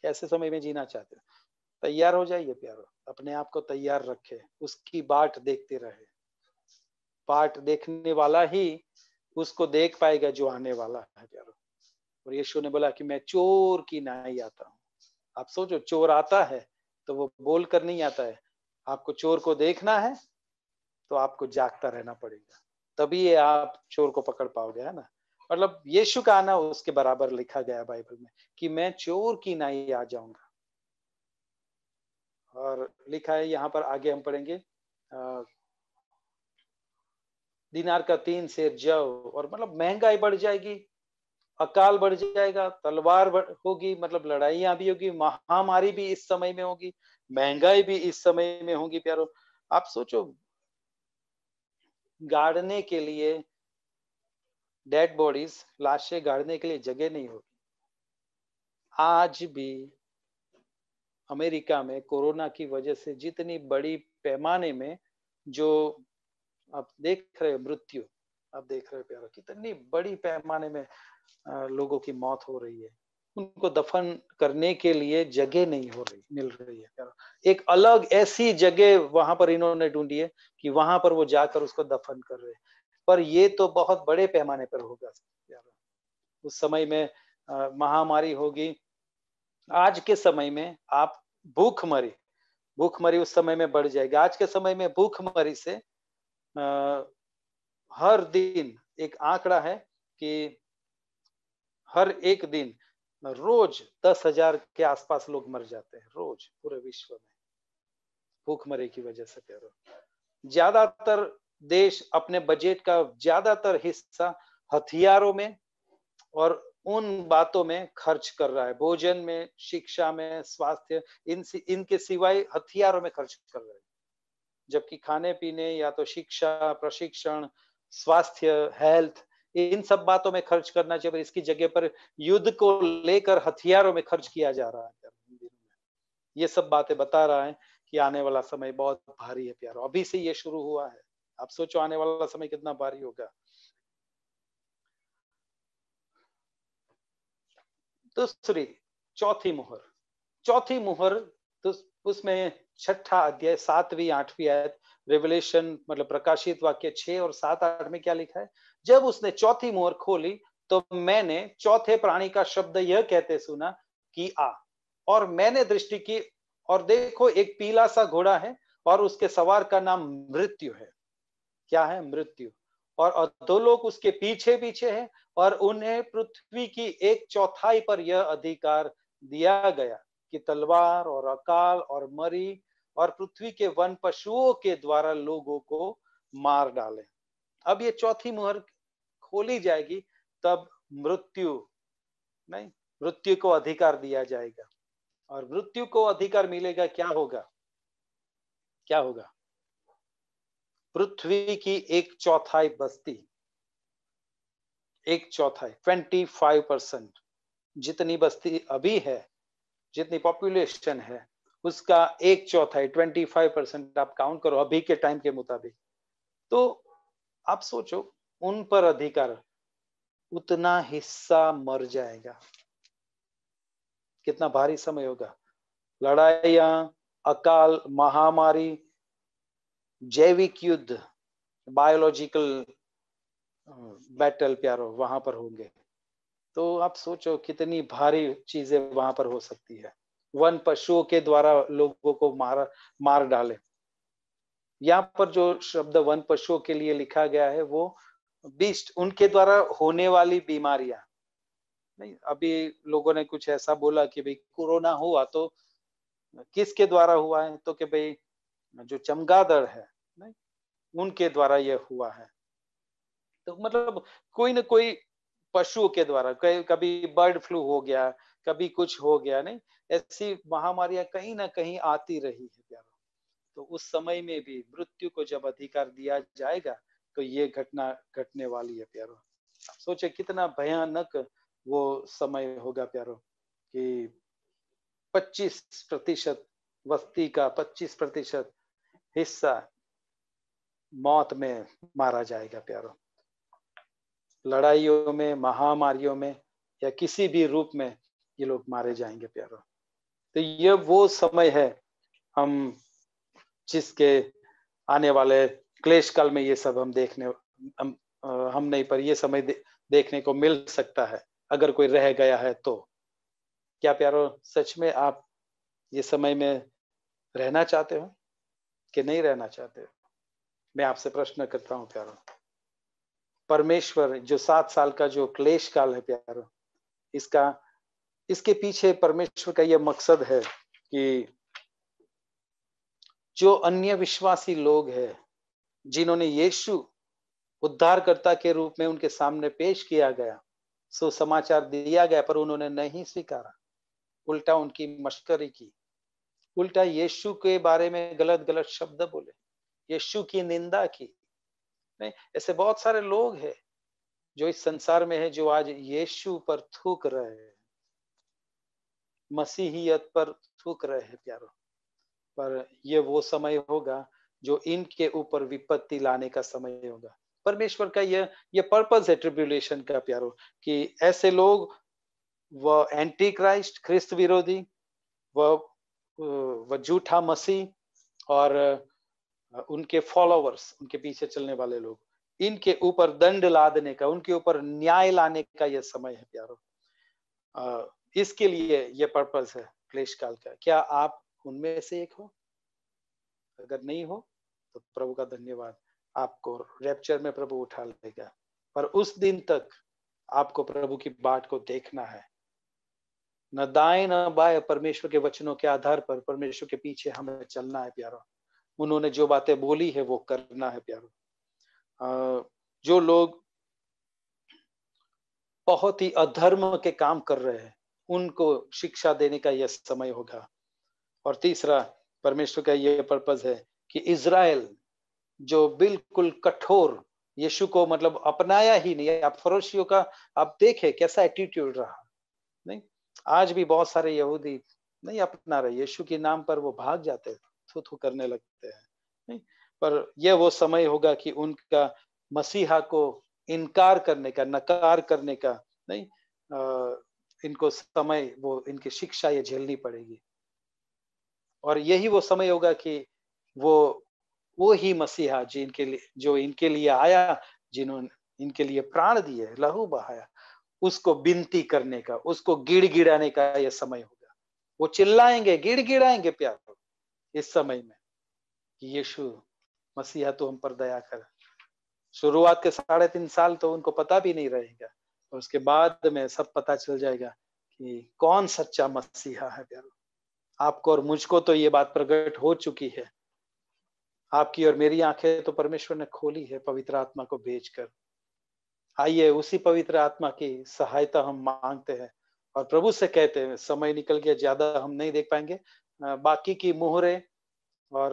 कैसे समय में जीना चाहते हो तैयार हो जाइए प्यारो अपने आप को तैयार रखे उसकी बाट देखते रहे बाट देखने वाला ही उसको देख पाएगा जो आने वाला है प्यारो और यीशु ने बोला कि मैं चोर की नाई आता हूँ आप सोचो चोर आता है तो वो बोल कर नहीं आता है आपको चोर को देखना है तो आपको जागता रहना पड़ेगा तभी ये आप चोर को पकड़ पाओगे है ना मतलब यीशु का आना उसके बराबर लिखा गया बाइबल में कि मैं चोर की नाई आ जाऊंगा और लिखा है यहाँ पर आगे हम पढ़ेंगे दिनार का तीन शेर जव और मतलब महंगाई बढ़ जाएगी अकाल बढ़ जाएगा तलवार होगी मतलब लड़ाइयां भी होगी महामारी भी इस समय में होगी महंगाई भी इस समय में होगी प्यारो आप सोचो गाड़ने के लिए डेड बॉडीज लाशें गाड़ने के लिए जगह नहीं होगी आज भी अमेरिका में कोरोना की वजह से जितनी बड़ी पैमाने में जो आप देख रहे हो मृत्यु आप देख रहे हो प्यारो कितनी बड़ी पैमाने में लोगों की मौत हो रही है उनको दफन करने के लिए जगह नहीं हो रही मिल रही है एक अलग ऐसी जगह वहां पर इन्होंने ढूंढी है कि वहां पर वो जाकर उसको दफन कर रहे पर ये तो बहुत बड़े पैमाने पर होगा उस समय में महामारी होगी आज के समय में आप भूखमरी भूखमरी उस समय में बढ़ जाएगी आज के समय में भूखमरी से आ, हर दिन एक आंकड़ा है कि हर एक दिन रोज दस हजार के आसपास लोग मर जाते हैं रोज पूरे विश्व में भूखमरे की वजह से कह रहे ज्यादातर देश अपने बजट का ज्यादातर हिस्सा हथियारों में और उन बातों में खर्च कर रहा है भोजन में शिक्षा में स्वास्थ्य इन इनके सिवाय हथियारों में खर्च कर रहे हैं जबकि खाने पीने या तो शिक्षा प्रशिक्षण स्वास्थ्य हेल्थ इन सब बातों में खर्च करना चाहिए पर इसकी जगह पर युद्ध को लेकर हथियारों में खर्च किया जा रहा है ये सब बातें बता रहा है कि आने वाला समय बहुत भारी है प्यारो अभी से ये शुरू हुआ है आप सोचो आने वाला समय कितना भारी होगा दूसरी चौथी मुहर चौथी मुहर उसमें छठा अध्याय सातवीं आठवीं आयत रेवलेशन मतलब प्रकाशित वाक्य छे और सात आठ में क्या लिखा है जब उसने चौथी मोहर खोली तो मैंने चौथे प्राणी का शब्द यह कहते सुना कि आ और मैंने दृष्टि की और देखो एक पीला सा घोड़ा है और उसके सवार का नाम मृत्यु है क्या है मृत्यु और, और दो लोग उसके पीछे पीछे हैं और उन्हें पृथ्वी की एक चौथाई पर यह अधिकार दिया गया कि तलवार और अकाल और मरी और पृथ्वी के वन पशुओं के द्वारा लोगों को मार डाले अब ये चौथी मुहर खोली जाएगी तब मृत्यु नहीं मृत्यु को अधिकार दिया जाएगा और मृत्यु को अधिकार मिलेगा क्या होगा क्या होगा पृथ्वी की एक चौथाई बस्ती एक चौथाई ट्वेंटी फाइव परसेंट जितनी बस्ती अभी है जितनी पॉपुलेशन है उसका एक चौथाई ट्वेंटी फाइव परसेंट आप काउंट करो अभी के टाइम के मुताबिक तो आप सोचो उन पर अधिकार उतना हिस्सा मर जाएगा कितना भारी समय होगा लड़ाइया अकाल महामारी जैविक युद्ध बायोलॉजिकल बैटल प्यारो वहां पर होंगे तो आप सोचो कितनी भारी चीजें वहां पर हो सकती है वन पशुओं के द्वारा लोगों को मार मार डाले यहाँ पर जो शब्द वन पशुओं के लिए लिखा गया है वो बीस्ट उनके द्वारा होने वाली बीमारियां नहीं अभी लोगों ने कुछ ऐसा बोला कि भाई कोरोना हुआ तो किसके द्वारा हुआ है तो कि भाई जो चमगादड़ है नहीं उनके द्वारा यह हुआ है तो मतलब कोई ना कोई पशुओं के द्वारा कभी बर्ड फ्लू हो गया कभी कुछ हो गया नहीं ऐसी महामारियां कहीं ना कहीं आती रही है प्यारो तो उस समय में भी मृत्यु को जब अधिकार दिया जाएगा तो ये घटना घटने वाली है प्यारो सोचे कितना भयानक वो समय होगा प्यारो कि 25 प्रतिशत वस्ती का 25 प्रतिशत हिस्सा मौत में मारा जाएगा प्यारो लड़ाइयों में महामारियों में या किसी भी रूप में ये लोग मारे जाएंगे प्यारो तो ये वो समय है हम जिसके आने वाले क्लेश काल में ये सब हम देखने हम, हम नहीं पर ये समय दे, देखने को मिल सकता है अगर कोई रह गया है तो क्या प्यारो सच में आप ये समय में रहना चाहते हो कि नहीं रहना चाहते हो मैं आपसे प्रश्न करता हूँ प्यारो परमेश्वर जो सात साल का जो क्लेश काल है प्यारो इसका इसके पीछे परमेश्वर का यह मकसद है कि जो अन्य विश्वासी लोग हैं जिन्होंने यीशु उद्धारकर्ता के रूप में उनके सामने पेश किया गया सो समाचार दिया गया पर उन्होंने नहीं स्वीकारा उल्टा उनकी मश्करी की उल्टा यीशु के बारे में गलत गलत शब्द बोले यीशु की निंदा की नहीं ऐसे बहुत सारे लोग हैं जो इस संसार में है जो आज यीशु पर थूक रहे हैं मसीहियत पर थूक रहे हैं प्यारो पर यह वो समय होगा जो इनके ऊपर विपत्ति लाने का समय होगा परमेश्वर का यह यह पर्पज है ट्रिब्यूलेशन का प्यारो कि ऐसे लोग वह एंटी क्राइस्ट ख्रिस्त विरोधी वह वह झूठा मसीह और उनके फॉलोवर्स उनके पीछे चलने वाले लोग इनके ऊपर दंड लादने का उनके ऊपर न्याय लाने का यह समय है प्यारो इसके लिए यह पर्पज है क्लेश काल का क्या आप उनमें से एक हो अगर नहीं हो तो प्रभु का धन्यवाद आपको रैप्चर में प्रभु उठा लेगा पर उस दिन तक आपको प्रभु की बाट को देखना है न दाए न बाय परमेश्वर के वचनों के आधार पर परमेश्वर के पीछे हमें चलना है प्यारो उन्होंने जो बातें बोली है वो करना है प्यारो जो लोग बहुत ही अधर्म के काम कर रहे हैं उनको शिक्षा देने का यह समय होगा और तीसरा परमेश्वर का यह पर्पज है कि इज़राइल जो बिल्कुल कठोर यीशु को मतलब अपनाया ही नहीं आप फरोशियों का आप देखे कैसा एटीट्यूड रहा नहीं आज भी बहुत सारे यहूदी नहीं अपना रहे यीशु के नाम पर वो भाग जाते हैं थू थू करने लगते हैं पर यह वो समय होगा कि उनका मसीहा को इनकार करने का नकार करने का नहीं आ, इनको समय वो इनकी शिक्षा ये झेलनी पड़ेगी और यही वो समय होगा कि वो वो ही मसीहा जिनके लिए जो इनके लिए आया जिन्होंने इनके लिए प्राण दिए लहू बहाया उसको बिनती करने का उसको गिड़ गिड़ाने का यह समय होगा वो चिल्लाएंगे गिड़ गिड़ाएंगे प्यार इस समय में कि यीशु मसीहा तो हम पर दया कर शुरुआत के साढ़े तीन साल तो उनको पता भी नहीं रहेगा और उसके बाद में सब पता चल जाएगा कि कौन सच्चा मसीहा है प्यारो आपको और मुझको तो ये बात प्रकट हो चुकी है आपकी और मेरी आंखें तो परमेश्वर ने खोली है पवित्र आत्मा को भेजकर आइए उसी पवित्र आत्मा की सहायता हम मांगते हैं और प्रभु से कहते हैं समय निकल गया ज्यादा हम नहीं देख पाएंगे बाकी की मोहरे और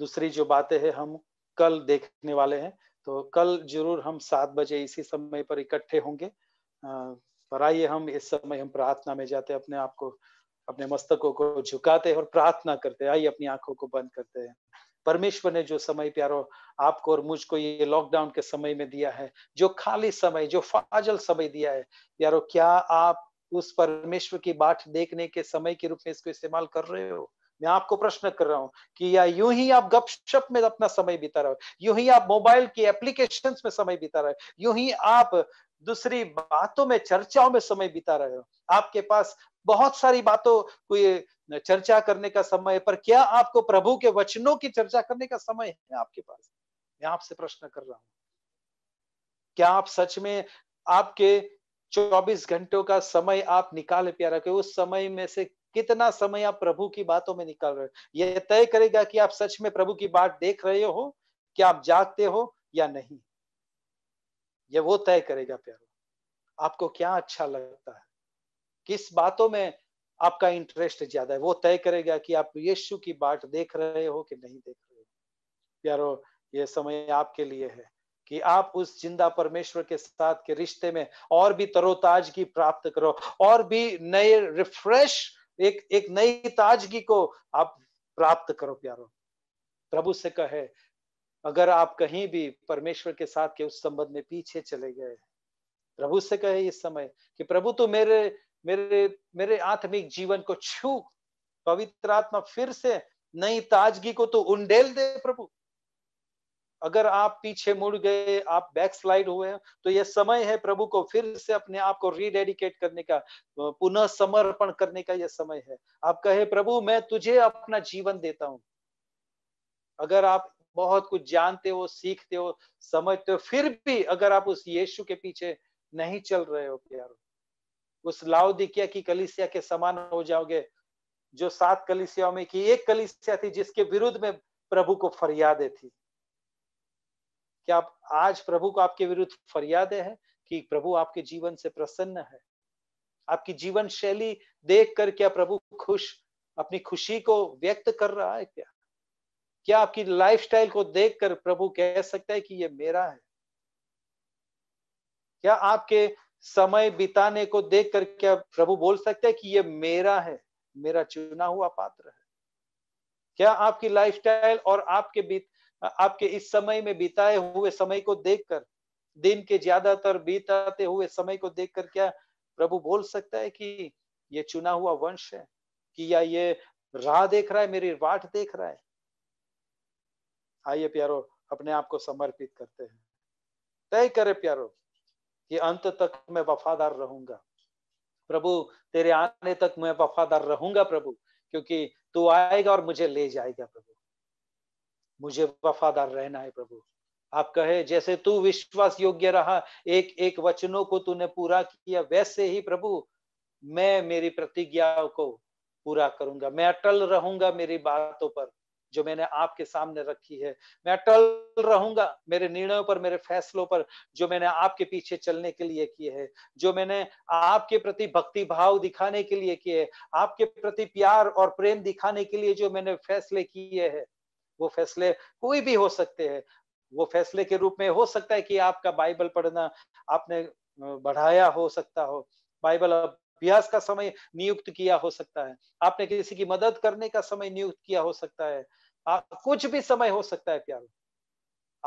दूसरी जो बातें हैं हम कल देखने वाले हैं तो कल जरूर हम सात बजे इसी समय पर इकट्ठे होंगे पर आइए हम इस समय हम प्रार्थना में जाते अपने आप को अपने मस्तकों को झुकाते और प्रार्थना करते आइए अपनी आंखों को बंद करते हैं परमेश्वर ने जो समय प्यारो आपको और मुझको ये लॉकडाउन के समय में दिया है जो खाली समय जो फाजल समय दिया है प्यारो क्या आप उस परमेश्वर की बाट देखने के समय के रूप में इसको इस्तेमाल कर रहे हो मैं आपको प्रश्न कर रहा हूं कि या यूं ही आप गपशप में अपना समय बिता रहे हो यूं ही आप मोबाइल की एप्लीकेशंस में समय बिता रहे हो यूं ही आप दूसरी बातों में चर्चाओं में समय बिता रहे हो आपके पास बहुत सारी बातों को चर्चा करने का समय है पर क्या आपको प्रभु के वचनों की चर्चा करने का समय है आपके पास मैं आपसे प्रश्न कर रहा हूं क्या आप सच में आपके चौबीस घंटों का समय आप निकाले प्यारा के उस समय में से कितना समय आप प्रभु की बातों में निकाल रहे हो यह तय करेगा कि आप सच में प्रभु की बात देख रहे हो क्या आप जागते हो या नहीं यह वो तय करेगा प्यारो आपको क्या अच्छा लगता है किस बातों में आपका इंटरेस्ट ज्यादा है वो तय करेगा कि आप यीशु की बात देख रहे हो कि नहीं देख रहे हो प्यारो ये समय आपके लिए है कि आप उस जिंदा परमेश्वर के साथ के रिश्ते में और भी तरोताज की प्राप्त करो और भी नए रिफ्रेश एक एक नई ताजगी को आप प्राप्त करो प्यारो प्रभु से कहे अगर आप कहीं भी परमेश्वर के साथ के उस संबंध में पीछे चले गए प्रभु से कहे इस समय कि प्रभु तो मेरे मेरे मेरे आत्मिक जीवन को छू पवित्र आत्मा फिर से नई ताजगी को तो उंडेल दे प्रभु अगर आप पीछे मुड़ गए आप बैक स्लाइड हुए तो यह समय है प्रभु को फिर से अपने आप को रीडेडिकेट करने का पुनः समर्पण करने का यह समय है आप कहे प्रभु मैं तुझे अपना जीवन देता हूं अगर आप बहुत कुछ जानते हो सीखते हो समझते हो फिर भी अगर आप उस यीशु के पीछे नहीं चल रहे हो प्यारो उस लाउदिकिया की कलिसिया के समान हो जाओगे जो सात कलिसियाओं में की एक कलिसिया थी जिसके विरुद्ध में प्रभु को फरियादे थी कि आप आज प्रभु को आपके विरुद्ध फरियादे हैं कि प्रभु आपके जीवन से प्रसन्न है आपकी जीवन शैली देख कर क्या प्रभु खुश अपनी खुशी को व्यक्त कर रहा है क्या क्या आपकी लाइफस्टाइल को देखकर प्रभु कह सकता है कि ये मेरा है क्या आपके समय बिताने को देखकर क्या प्रभु बोल सकता है कि ये मेरा है मेरा चुना हुआ पात्र है क्या आपकी लाइफस्टाइल और आपके बीत आपके इस समय में बिताए हुए समय को देखकर दिन के ज्यादातर बिताते हुए समय को देखकर क्या प्रभु बोल सकता है कि ये चुना हुआ वंश है कि या ये राह देख रहा है मेरी वाट देख रहा है आइए प्यारो अपने आप को समर्पित करते हैं तय करे प्यारो कि अंत तक मैं वफादार रहूंगा प्रभु तेरे आने तक मैं वफादार रहूंगा प्रभु क्योंकि तू आएगा और मुझे ले जाएगा प्रभु मुझे वफादार रहना है प्रभु आप कहे जैसे तू विश्वास योग्य रहा एक एक वचनों को तूने पूरा किया वैसे ही प्रभु मैं मेरी प्रतिज्ञा को पूरा करूंगा मैं अटल रहूंगा मेरी बातों पर जो मैंने आपके सामने रखी है मैं अटल रहूंगा मेरे निर्णयों पर मेरे फैसलों पर जो मैंने आपके पीछे चलने के लिए किए हैं जो मैंने आपके प्रति भक्ति भाव दिखाने के लिए किए आपके प्रति प्यार और प्रेम दिखाने के लिए जो मैंने फैसले किए हैं वो फैसले कोई भी हो सकते हैं वो फैसले के रूप में हो सकता है कि आपका बाइबल पढ़ना आपने बढ़ाया हो सकता हो बाइबल अभ्यास का समय नियुक्त किया हो सकता है आपने किसी की मदद करने का समय नियुक्त किया हो सकता है आ, कुछ भी समय हो सकता है प्यारो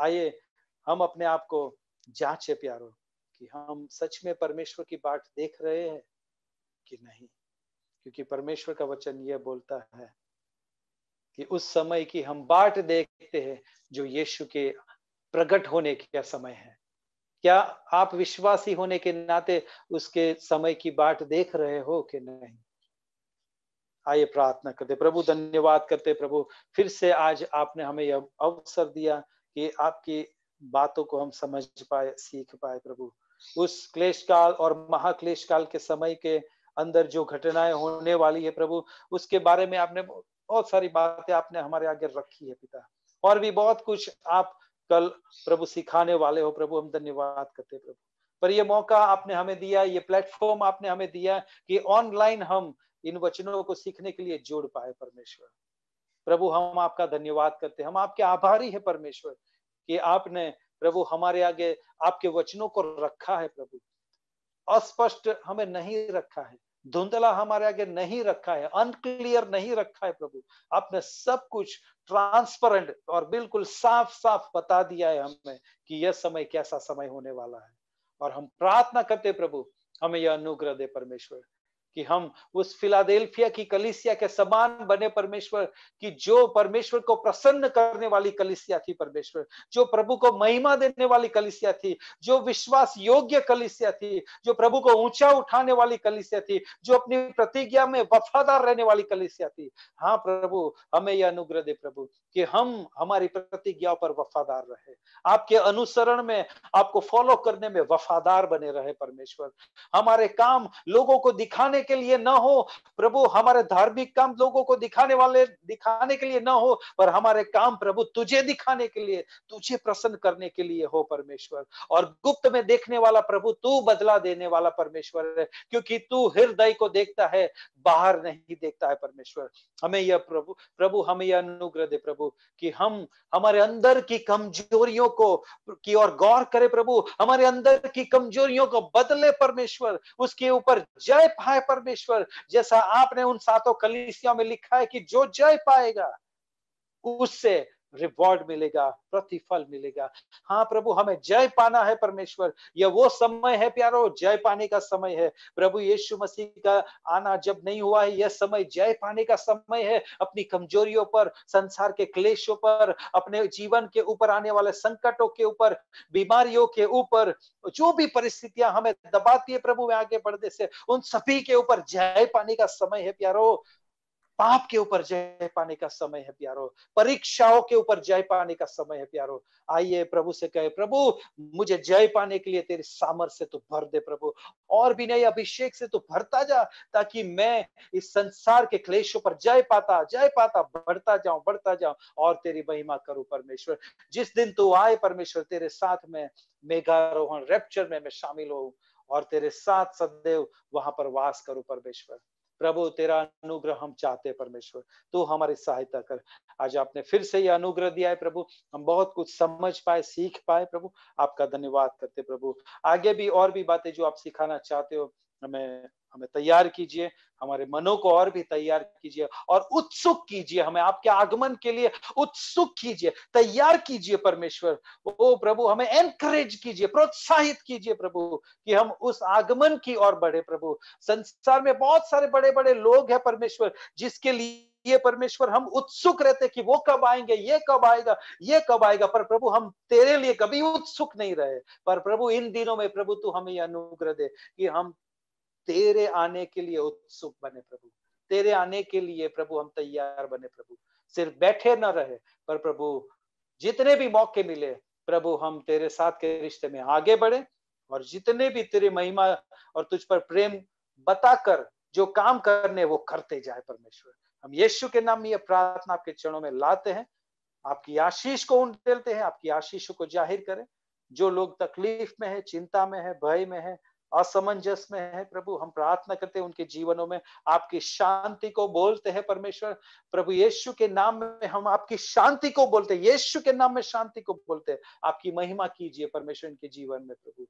आइए हम अपने आप को जांचे प्यारो कि हम सच में परमेश्वर की बात देख रहे हैं कि नहीं क्योंकि परमेश्वर का वचन यह बोलता है ये उस समय की हम बाट देखते हैं जो यीशु के प्रकट होने का समय है क्या आप विश्वासी होने के नाते उसके समय की बाट देख रहे हो कि नहीं आइए प्रार्थना करते प्रभु धन्यवाद करते प्रभु फिर से आज आपने हमें यह अवसर दिया कि आपकी बातों को हम समझ पाए सीख पाए प्रभु उस क्लेश काल और महाक्लेश काल के समय के अंदर जो घटनाएं होने वाली है प्रभु उसके बारे में आपने बहुत सारी बातें आपने हमारे आगे रखी है पिता और भी बहुत कुछ आप कल प्रभु सिखाने वाले हो प्रभु हम धन्यवाद करते प्रभु पर ये मौका आपने हमें दिया ये प्लेटफॉर्म आपने हमें दिया कि ऑनलाइन हम इन वचनों को सीखने के लिए जोड़ पाए परमेश्वर प्रभु हम आपका धन्यवाद करते हम आपके आभारी है परमेश्वर कि आपने प्रभु हमारे आगे आपके वचनों को रखा है प्रभु अस्पष्ट हमें नहीं रखा है धुंधला हमारे आगे नहीं रखा है अनक्लियर नहीं रखा है प्रभु आपने सब कुछ ट्रांसपेरेंट और बिल्कुल साफ साफ बता दिया है हमें कि यह समय कैसा समय होने वाला है और हम प्रार्थना करते प्रभु हमें यह अनुग्रह दे परमेश्वर कि हम उस फिलाडेल्फिया की कलिसिया के समान बने परमेश्वर की जो परमेश्वर को प्रसन्न करने वाली कलिसिया थी परमेश्वर जो प्रभु को महिमा देने वाली कलिसिया थी जो विश्वास योग्य कलिसिया थी जो प्रभु को ऊंचा उठाने वाली कलिसिया थी जो अपनी प्रतिज्ञा में वफादार रहने वाली कलिसिया थी हाँ प्रभु हमें यह अनुग्रह दे प्रभु कि हम हमारी प्रतिज्ञा पर वफादार रहे आपके अनुसरण में आपको फॉलो करने में वफादार बने रहे परमेश्वर हमारे काम लोगों को दिखाने के लिए ना हो प्रभु हमारे धार्मिक काम लोगों को दिखाने वाले दिखाने के लिए ना हो पर हमारे काम प्रभु तुझे दिखाने के लिए तुझे प्रसन्न करने के लिए हो परमेश्वर और गुप्त में देखने वाला प्रभु तू बदला देने वाला परमेश्वर है क्योंकि तू हृदय को देखता है बाहर नहीं देखता है परमेश्वर हमें यह प्रभु प्रभु हमें यह अनुग्रह दे प्रभु कि हम हमारे अंदर की कमजोरियों को की और गौर करे प्रभु हमारे अंदर की कमजोरियों को बदले परमेश्वर उसके ऊपर जय पाए परमेश्वर जैसा आपने उन सातों कलिसियों में लिखा है कि जो जय पाएगा उससे रिवॉर्ड मिलेगा प्रतिफल मिलेगा हाँ प्रभु हमें जय पाना है परमेश्वर यह वो समय है प्यारो जय पाने का समय है प्रभु यीशु मसीह का आना जब नहीं हुआ है यह समय जय पाने का समय है अपनी कमजोरियों पर संसार के क्लेशों पर अपने जीवन के ऊपर आने वाले संकटों के ऊपर बीमारियों के ऊपर जो भी परिस्थितियां हमें दबाती है प्रभु में आगे बढ़ने से उन सभी के ऊपर जय पाने का समय है प्यारो पाप के ऊपर जय पाने का समय है प्यारो परीक्षाओं के ऊपर जय पाने का समय है प्यारो आइए प्रभु से कहे प्रभु मुझे जय पाने के लिए तेरे सामर्थ्य तो भर दे प्रभु और भी नहीं अभिषेक से तो भरता जा ताकि मैं इस संसार के क्लेशों पर जय पाता जय पाता बढ़ता जाऊं बढ़ता जाऊं और तेरी महिमा करूं परमेश्वर जिस दिन तू आए परमेश्वर तेरे साथ में मेघारोहण रेप्चर में मैं शामिल हो और तेरे साथ सदैव वहां पर वास करूं परमेश्वर प्रभु तेरा अनुग्रह हम चाहते परमेश्वर तू हमारी सहायता कर आज आपने फिर से यह अनुग्रह दिया है प्रभु हम बहुत कुछ समझ पाए सीख पाए प्रभु आपका धन्यवाद करते प्रभु आगे भी और भी बातें जो आप सिखाना चाहते हो हमें हमें तैयार कीजिए हमारे मनों को और भी तैयार कीजिए और उत्सुक कीजिए हमें आपके आगमन के लिए उत्सुक कीजिए तैयार कीजिए परमेश्वर ओ प्रभु हमें एनकरेज कीजिए प्रोत्साहित कीजिए प्रभु कि हम उस आगमन की ओर बढ़े प्रभु संसार में बहुत सारे बड़े बड़े लोग हैं परमेश्वर जिसके लिए ये परमेश्वर हम उत्सुक रहते कि वो कब आएंगे ये कब आएगा ये कब आएगा पर प्रभु हम तेरे लिए कभी उत्सुक नहीं रहे पर प्रभु इन दिनों में प्रभु तू हमें अनुग्रह दे कि हम तेरे आने के लिए उत्सुक बने प्रभु तेरे आने के लिए प्रभु हम तैयार बने प्रभु सिर्फ बैठे न रहे पर प्रभु जितने भी मौके मिले प्रभु हम तेरे साथ के रिश्ते में आगे बढ़े और जितने भी तेरे महिमा और तुझ पर प्रेम बताकर जो काम करने वो करते जाए परमेश्वर हम यीशु के नाम में ये प्रार्थना आपके चरणों में लाते हैं आपकी आशीष को देते हैं आपकी आशीष को जाहिर करें जो लोग तकलीफ में है चिंता में है भय में है असमंजस में है प्रभु हम प्रार्थना करते हैं उनके जीवनों में आपकी शांति को बोलते हैं परमेश्वर प्रभु यीशु के नाम में हम आपकी शांति को बोलते हैं यीशु के नाम में शांति को बोलते हैं आपकी महिमा कीजिए परमेश्वर इनके जीवन में प्रभु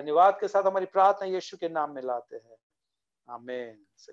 धन्यवाद के साथ हमारी प्रार्थना यीशु के नाम में लाते हैं आमेन